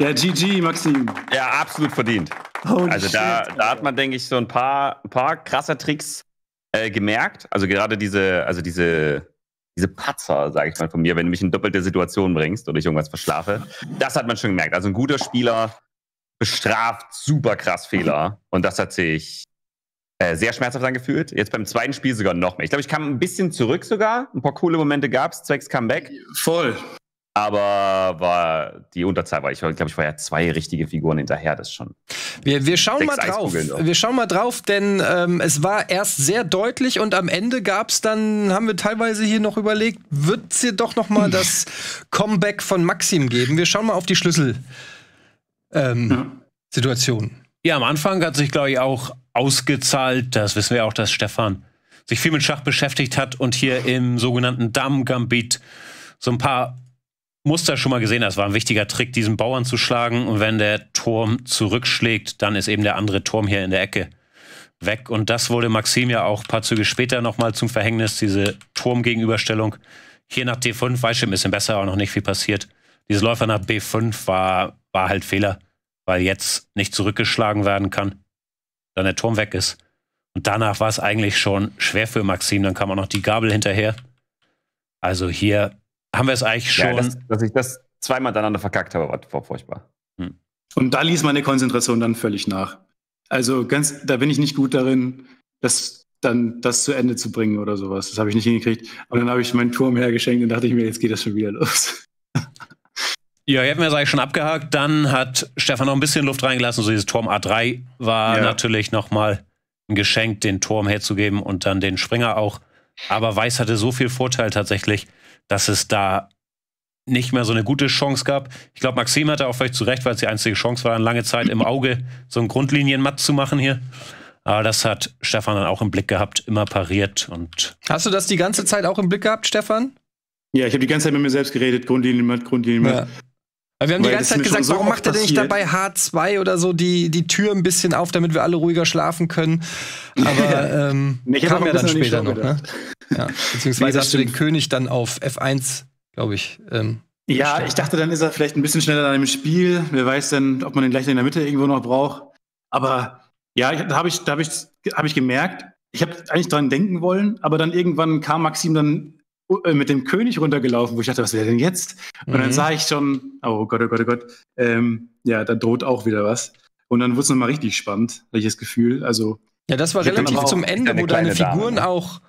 Der GG, Maxim. Ja, absolut verdient. Holy also da, shit, da hat man, denke ich, so ein paar, ein paar krasser Tricks äh, gemerkt. Also gerade diese, also diese, diese Patzer, sage ich mal von mir, wenn du mich in doppelte Situationen bringst oder ich irgendwas verschlafe, das hat man schon gemerkt. Also ein guter Spieler bestraft super krass Fehler und das hat sich äh, sehr schmerzhaft angefühlt. Jetzt beim zweiten Spiel sogar noch mehr. Ich glaube, ich kam ein bisschen zurück sogar. Ein paar coole Momente gab es, zwecks Comeback. Voll. Aber war die Unterzahl, weil ich glaube, ich war ja zwei richtige Figuren hinterher, das schon. Wir, wir schauen mal drauf. Wir schauen mal drauf, denn ähm, es war erst sehr deutlich und am Ende gab es dann, haben wir teilweise hier noch überlegt, wird es hier doch noch mal das Comeback von Maxim geben? Wir schauen mal auf die Schlüsselsituation. Ähm, ja, am Anfang hat sich, glaube ich, auch ausgezahlt, das wissen wir auch, dass Stefan sich viel mit Schach beschäftigt hat und hier im sogenannten damm gambit so ein paar Muster schon mal gesehen, das war ein wichtiger Trick, diesen Bauern zu schlagen. Und wenn der Turm zurückschlägt, dann ist eben der andere Turm hier in der Ecke weg. Und das wurde Maxim ja auch ein paar Züge später nochmal zum Verhängnis, diese Turmgegenüberstellung. Hier nach D5, Weichschirm ist im besser, auch noch nicht viel passiert. Diese Läufer nach B5 war, war halt Fehler, weil jetzt nicht zurückgeschlagen werden kann, dann der Turm weg ist. Und danach war es eigentlich schon schwer für Maxim, dann kam auch noch die Gabel hinterher. Also hier haben wir es eigentlich schon. Ja, das, dass ich das zweimal miteinander verkackt habe, war, furchtbar. Hm. Und da ließ meine Konzentration dann völlig nach. Also ganz, da bin ich nicht gut darin, das dann das zu Ende zu bringen oder sowas. Das habe ich nicht hingekriegt. Und dann habe ich meinen Turm hergeschenkt und dachte ich mir, jetzt geht das schon wieder los. Ja, hätten wir es eigentlich schon abgehakt. Dann hat Stefan noch ein bisschen Luft reingelassen. So dieses Turm A3 war ja. natürlich nochmal ein Geschenk, den Turm herzugeben und dann den Springer auch. Aber Weiß hatte so viel Vorteil tatsächlich, dass es da nicht mehr so eine gute Chance gab. Ich glaube, Maxim hatte auch vielleicht zu Recht, weil es die einzige Chance war, lange Zeit im Auge so ein Grundlinienmatt zu machen hier. Aber das hat Stefan dann auch im Blick gehabt, immer pariert und. Hast du das die ganze Zeit auch im Blick gehabt, Stefan? Ja, ich habe die ganze Zeit mit mir selbst geredet, Grundlinienmatt, Grundlinienmatt. Ja. Weil wir haben Weil die ganze Zeit gesagt, so warum macht er denn nicht dabei H2 oder so die, die Tür ein bisschen auf, damit wir alle ruhiger schlafen können? Aber ähm, ich kam ja dann später noch. Ne? Ja, beziehungsweise hast du den König dann auf F1, glaube ich. Ähm, ja, gestartet. ich dachte, dann ist er vielleicht ein bisschen schneller dann im Spiel. Wer weiß denn, ob man den gleich in der Mitte irgendwo noch braucht. Aber ja, ich, da habe ich, da hab ich, hab ich gemerkt, ich habe eigentlich dran denken wollen, aber dann irgendwann kam Maxim dann äh, mit dem König runtergelaufen, wo ich dachte, was wäre denn jetzt? Und mhm. dann sah ich schon, oh Gott, oh Gott, oh Gott, ähm, ja, da droht auch wieder was. Und dann wurde es nochmal richtig spannend, welches Gefühl. Also, ja, das war relativ zum Ende, wo deine Figuren Dame. auch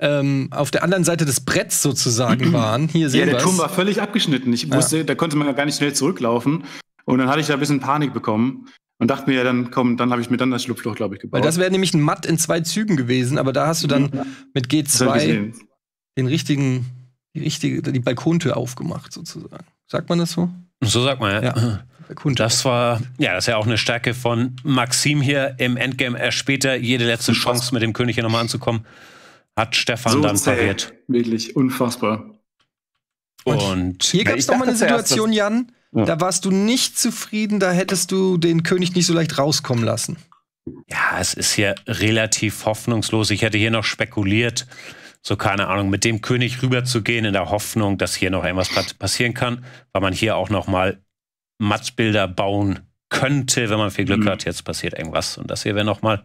ähm, auf der anderen Seite des Bretts sozusagen waren. Hier sehen ja, der was. Turm war völlig abgeschnitten. Ich wusste, ja. da konnte man gar nicht schnell zurücklaufen. Und dann hatte ich da ein bisschen Panik bekommen und dachte mir, ja, dann komm, dann habe ich mir dann das Schlupfloch, glaube ich, gebaut. Weil das wäre nämlich ein Matt in zwei Zügen gewesen, aber da hast du dann ja. Mhm. mit G2 den richtigen, die richtige, die Balkontür aufgemacht, sozusagen. Sagt man das so? So sagt man, ja. ja. Das war, ja, das ist ja auch eine Stärke von Maxim hier im Endgame. Er später jede letzte Chance mit dem König hier nochmal anzukommen, hat Stefan so dann zäh. pariert. Wirklich unfassbar. Und, Und hier gab es nochmal eine Situation, erst, Jan, ja. da warst du nicht zufrieden, da hättest du den König nicht so leicht rauskommen lassen. Ja, es ist hier relativ hoffnungslos. Ich hätte hier noch spekuliert, so keine Ahnung, mit dem König rüberzugehen in der Hoffnung, dass hier noch irgendwas passieren kann, weil man hier auch noch mal Matzbilder bauen könnte, wenn man viel Glück mhm. hat, jetzt passiert irgendwas. Und das hier wäre noch mal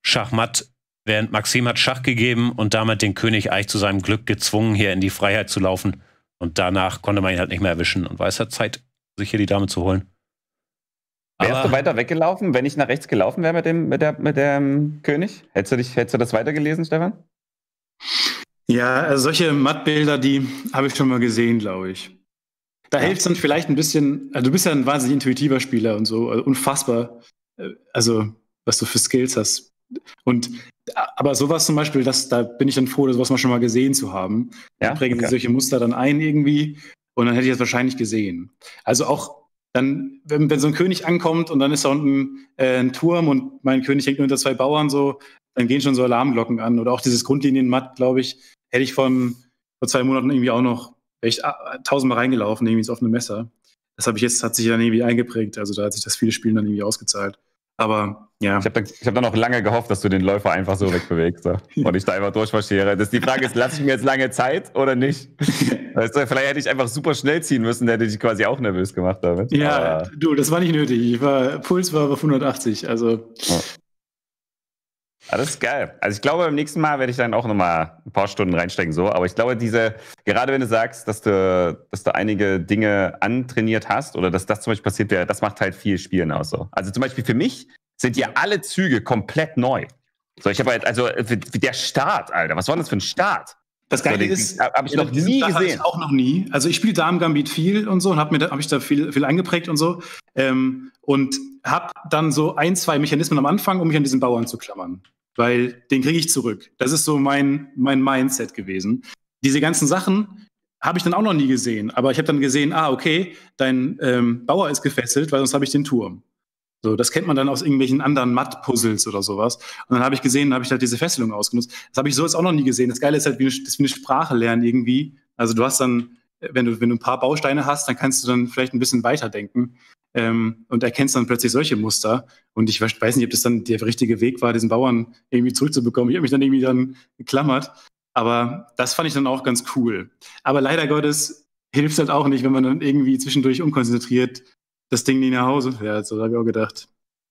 Schachmatt, während Maxim hat Schach gegeben und damit den König eigentlich zu seinem Glück gezwungen, hier in die Freiheit zu laufen. Und danach konnte man ihn halt nicht mehr erwischen. Und weiß er Zeit, sich hier die Dame zu holen. Wärst du weiter weggelaufen, wenn ich nach rechts gelaufen wäre mit dem, mit der, mit dem König? Hättest du dich, hättest du das weitergelesen, Stefan? Ja, also solche Mattbilder, die habe ich schon mal gesehen, glaube ich. Da ja. hilft es dann vielleicht ein bisschen, also du bist ja ein wahnsinnig intuitiver Spieler und so, also unfassbar, äh, also was du für Skills hast. Und aber sowas zum Beispiel, das, da bin ich dann froh, sowas mal schon mal gesehen zu haben. Ja? Ich präge okay. solche Muster dann ein irgendwie und dann hätte ich das wahrscheinlich gesehen. Also auch dann, wenn, wenn so ein König ankommt und dann ist da unten äh, ein Turm und mein König hängt nur unter zwei Bauern so, dann gehen schon so Alarmglocken an. Oder auch dieses Grundlinienmatt, glaube ich, hätte ich vor, vor zwei Monaten irgendwie auch noch echt ah, tausendmal reingelaufen, irgendwie ins offene Messer. Das habe ich jetzt, hat sich dann irgendwie eingeprägt. Also da hat sich das viele Spielen dann irgendwie ausgezahlt. Aber ja. Ich habe da, hab dann auch lange gehofft, dass du den Läufer einfach so wegbewegst so. und ich da einfach durchmarschiere. Das, die Frage ist, lasse ich mir jetzt lange Zeit oder nicht? Weißt du, vielleicht hätte ich einfach super schnell ziehen müssen, der hätte dich quasi auch nervös gemacht damit. Ja, Aber. du, das war nicht nötig. Ich war, Puls war auf 180. Also ja, ah, das ist geil. Also ich glaube, beim nächsten Mal werde ich dann auch nochmal ein paar Stunden reinstecken, so. Aber ich glaube, diese, gerade wenn du sagst, dass du, dass du einige Dinge antrainiert hast oder dass das zum Beispiel passiert wäre, das macht halt viel Spielen aus. So. Also zum Beispiel für mich sind ja alle Züge komplett neu. So, ich habe halt, also äh, der Start, Alter, was war das für ein Start? Das Geile so, ist, habe ich noch nie Tag gesehen. Ich auch noch nie. Also ich spiele Damen Gambit viel und so und habe mir, habe ich da viel, viel eingeprägt und so ähm, und habe dann so ein, zwei Mechanismen am Anfang, um mich an diesen Bauern zu klammern weil den kriege ich zurück. Das ist so mein, mein Mindset gewesen. Diese ganzen Sachen habe ich dann auch noch nie gesehen, aber ich habe dann gesehen, ah, okay, dein ähm, Bauer ist gefesselt, weil sonst habe ich den Turm. So, das kennt man dann aus irgendwelchen anderen Matt-Puzzles oder sowas. Und dann habe ich gesehen, habe ich halt diese Fesselung ausgenutzt. Das habe ich so jetzt auch noch nie gesehen. Das Geile ist halt, wie eine, das wie eine Sprache lernen irgendwie. Also du hast dann, wenn du, wenn du ein paar Bausteine hast, dann kannst du dann vielleicht ein bisschen weiterdenken ähm, und erkennst dann plötzlich solche Muster. Und ich weiß nicht, ob das dann der richtige Weg war, diesen Bauern irgendwie zurückzubekommen. Ich habe mich dann irgendwie dann geklammert. Aber das fand ich dann auch ganz cool. Aber leider Gottes hilft es halt auch nicht, wenn man dann irgendwie zwischendurch unkonzentriert das Ding nicht nach Hause fährt. So habe ich auch gedacht.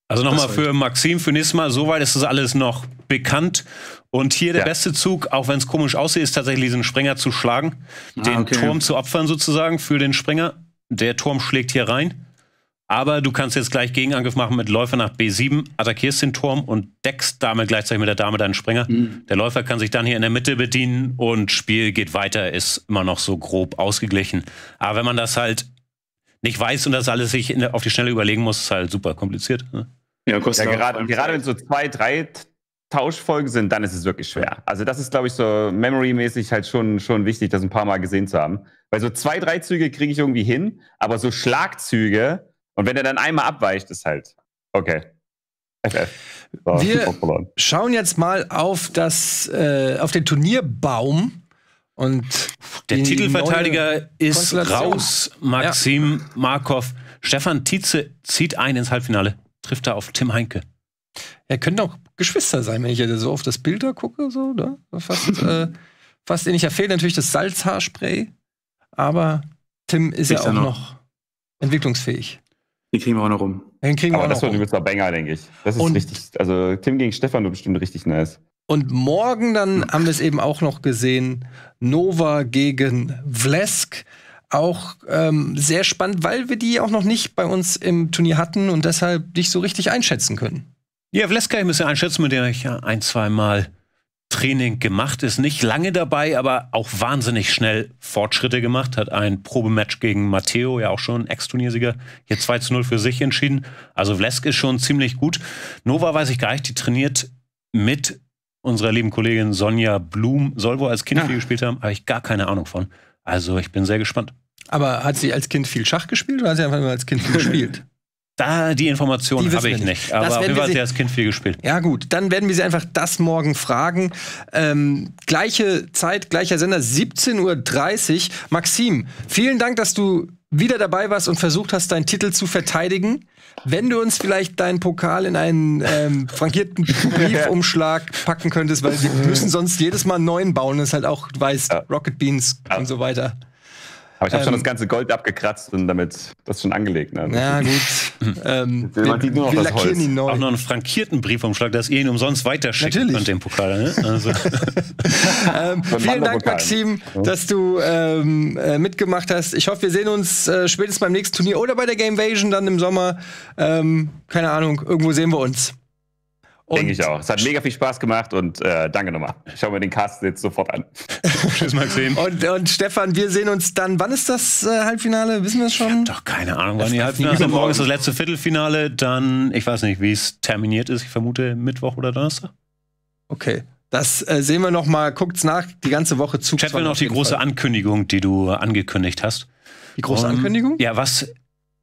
Also nochmal für Maxim, für nächstes Mal. soweit ist das alles noch bekannt. Und hier der ja. beste Zug, auch wenn es komisch aussieht, ist tatsächlich diesen Sprenger zu schlagen, ah, den okay. Turm zu opfern sozusagen für den Sprenger. Der Turm schlägt hier rein. Aber du kannst jetzt gleich Gegenangriff machen mit Läufer nach B7, attackierst den Turm und deckst damit gleichzeitig mit der Dame deinen Springer. Mhm. Der Läufer kann sich dann hier in der Mitte bedienen und Spiel geht weiter, ist immer noch so grob ausgeglichen. Aber wenn man das halt nicht weiß und das alles sich der, auf die Schnelle überlegen muss, ist halt super kompliziert. Ne? Ja, kostet ja, gerade, gerade wenn so zwei, drei Tauschfolgen sind, dann ist es wirklich schwer. Also das ist, glaube ich, so memory-mäßig halt schon, schon wichtig, das ein paar Mal gesehen zu haben. Weil so zwei, drei Züge kriege ich irgendwie hin, aber so Schlagzüge, und wenn er dann einmal abweicht, ist halt okay. So, Wir schauen jetzt mal auf, das, äh, auf den Turnierbaum. Und der Titelverteidiger ist raus. Maxim ja. Markov. Stefan Tietze zieht ein ins Halbfinale. Trifft er auf Tim Heinke. Er könnte auch Geschwister sein, wenn ich jetzt so auf das Bild da gucke. So, ne? fast, äh, fast ähnlich. Er fehlt natürlich das Salzhaarspray. Aber Tim ist Krieg's ja auch noch, noch entwicklungsfähig. Den kriegen wir auch noch rum. Den kriegen wir Aber auch das wird rum. ein Banger, denke ich. Das ist und richtig. Also Tim gegen Stefan wird bestimmt richtig nice. Und morgen dann hm. haben wir es eben auch noch gesehen. Nova gegen Vlesk. Auch ähm, sehr spannend, weil wir die auch noch nicht bei uns im Turnier hatten und deshalb nicht so richtig einschätzen können. Ja, Vleska, ich muss ja einschätzen, mit der ich ja ein, zweimal. Mal Training gemacht, ist nicht lange dabei, aber auch wahnsinnig schnell Fortschritte gemacht, hat ein Probematch gegen Matteo, ja auch schon Ex-Turniersieger, hier 2 zu 0 für sich entschieden. Also Vlesk ist schon ziemlich gut. Nova weiß ich gar nicht, die trainiert mit unserer lieben Kollegin Sonja Blum, soll wohl als Kind ja. viel gespielt haben, habe ich gar keine Ahnung von. Also ich bin sehr gespannt. Aber hat sie als Kind viel Schach gespielt oder hat sie einfach nur als Kind gespielt? Da die Information habe ich nicht. nicht. Aber wir jeden Fall hat er als Kind viel gespielt. Ja, gut. Dann werden wir sie einfach das morgen fragen. Ähm, gleiche Zeit, gleicher Sender, 17.30 Uhr. Maxim, vielen Dank, dass du wieder dabei warst und versucht hast, deinen Titel zu verteidigen. Wenn du uns vielleicht deinen Pokal in einen ähm, frankierten Briefumschlag packen könntest, weil wir müssen sonst jedes Mal einen neuen bauen. Das ist halt auch, du weißt, Rocket Beans und so weiter. Aber ich habe ähm, schon das ganze Gold abgekratzt und damit das schon angelegt. Ne? Ja, gut. ähm, wir, wir, nur wir lackieren ihn neu. Auch noch einen frankierten Briefumschlag, dass ihr ihn umsonst weiterschickt Natürlich. könnt, den Pokal. Ne? Also. ähm, vielen Dank, Maxim, dass du ähm, äh, mitgemacht hast. Ich hoffe, wir sehen uns äh, spätestens beim nächsten Turnier oder bei der Gamevasion dann im Sommer. Ähm, keine Ahnung, irgendwo sehen wir uns. Denke ich auch. Es hat mega viel Spaß gemacht und äh, danke nochmal. Schauen wir den Cast jetzt sofort an. Tschüss, Maxim. Und, und Stefan, wir sehen uns dann. Wann ist das äh, Halbfinale? Wissen wir es schon? Ich hab doch keine Ahnung, wann die Halbfinale ist. Morgen ist das letzte Viertelfinale. Dann, ich weiß nicht, wie es terminiert ist. Ich vermute Mittwoch oder Donnerstag. Okay. Das äh, sehen wir noch mal. Guckt's nach. Die ganze Woche zu. Chat will noch die große Fall. Ankündigung, die du angekündigt hast. Die große um, Ankündigung? Ja, was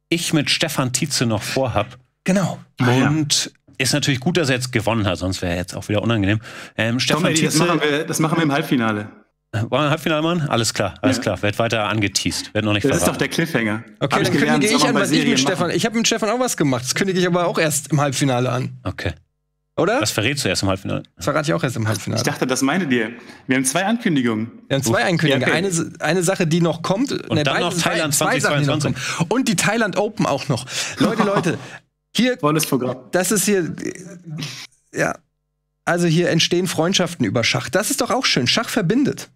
ich mit Stefan Tietze noch vorhab. Genau. Und ah, ja ist natürlich gut, dass er jetzt gewonnen hat, sonst wäre er jetzt auch wieder unangenehm. Ähm, Stefan Tietze, das, machen wir, das machen wir im Halbfinale. Äh, wollen wir im Halbfinale machen? Alles klar, alles ja. klar. Wird weiter angeteased. Wird noch nicht Das verraten. ist doch der Cliffhanger. Okay, hab dann gelernt, kündige ich an, was ich mit Stefan. Ich habe mit Stefan auch was gemacht. Das kündige ich aber auch erst im Halbfinale an. Okay. Oder? Das verrätst du erst im Halbfinale. Das verrate ich auch erst im Halbfinale. Ich dachte, das meine dir. Wir haben zwei Ankündigungen. Wir haben zwei Ankündigungen. eine, eine Sache, die noch kommt. Und ne, dann beide, noch Thailand 2022. Und die Thailand Open auch noch. Leute, Leute, hier, Programm. Das ist hier, ja. Also hier entstehen Freundschaften über Schach. Das ist doch auch schön. Schach verbindet.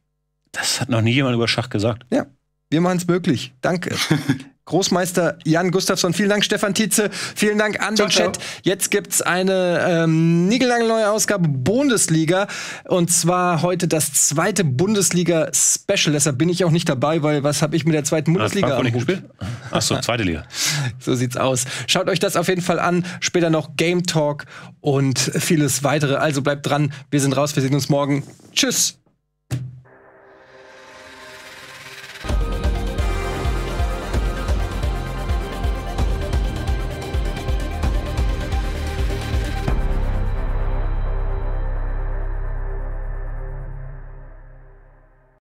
Das hat noch nie jemand über Schach gesagt. Ja, wir machen es möglich. Danke. Großmeister Jan Gustafsson. Vielen Dank, Stefan Tietze. Vielen Dank an ciao, den Chat. Ciao. Jetzt es eine ähm, niegelange neue Ausgabe Bundesliga. Und zwar heute das zweite Bundesliga-Special. Deshalb bin ich auch nicht dabei, weil was habe ich mit der zweiten Bundesliga am Hut? Achso, zweite Liga. so sieht's aus. Schaut euch das auf jeden Fall an. Später noch Game Talk und vieles weitere. Also bleibt dran. Wir sind raus. Wir sehen uns morgen. Tschüss.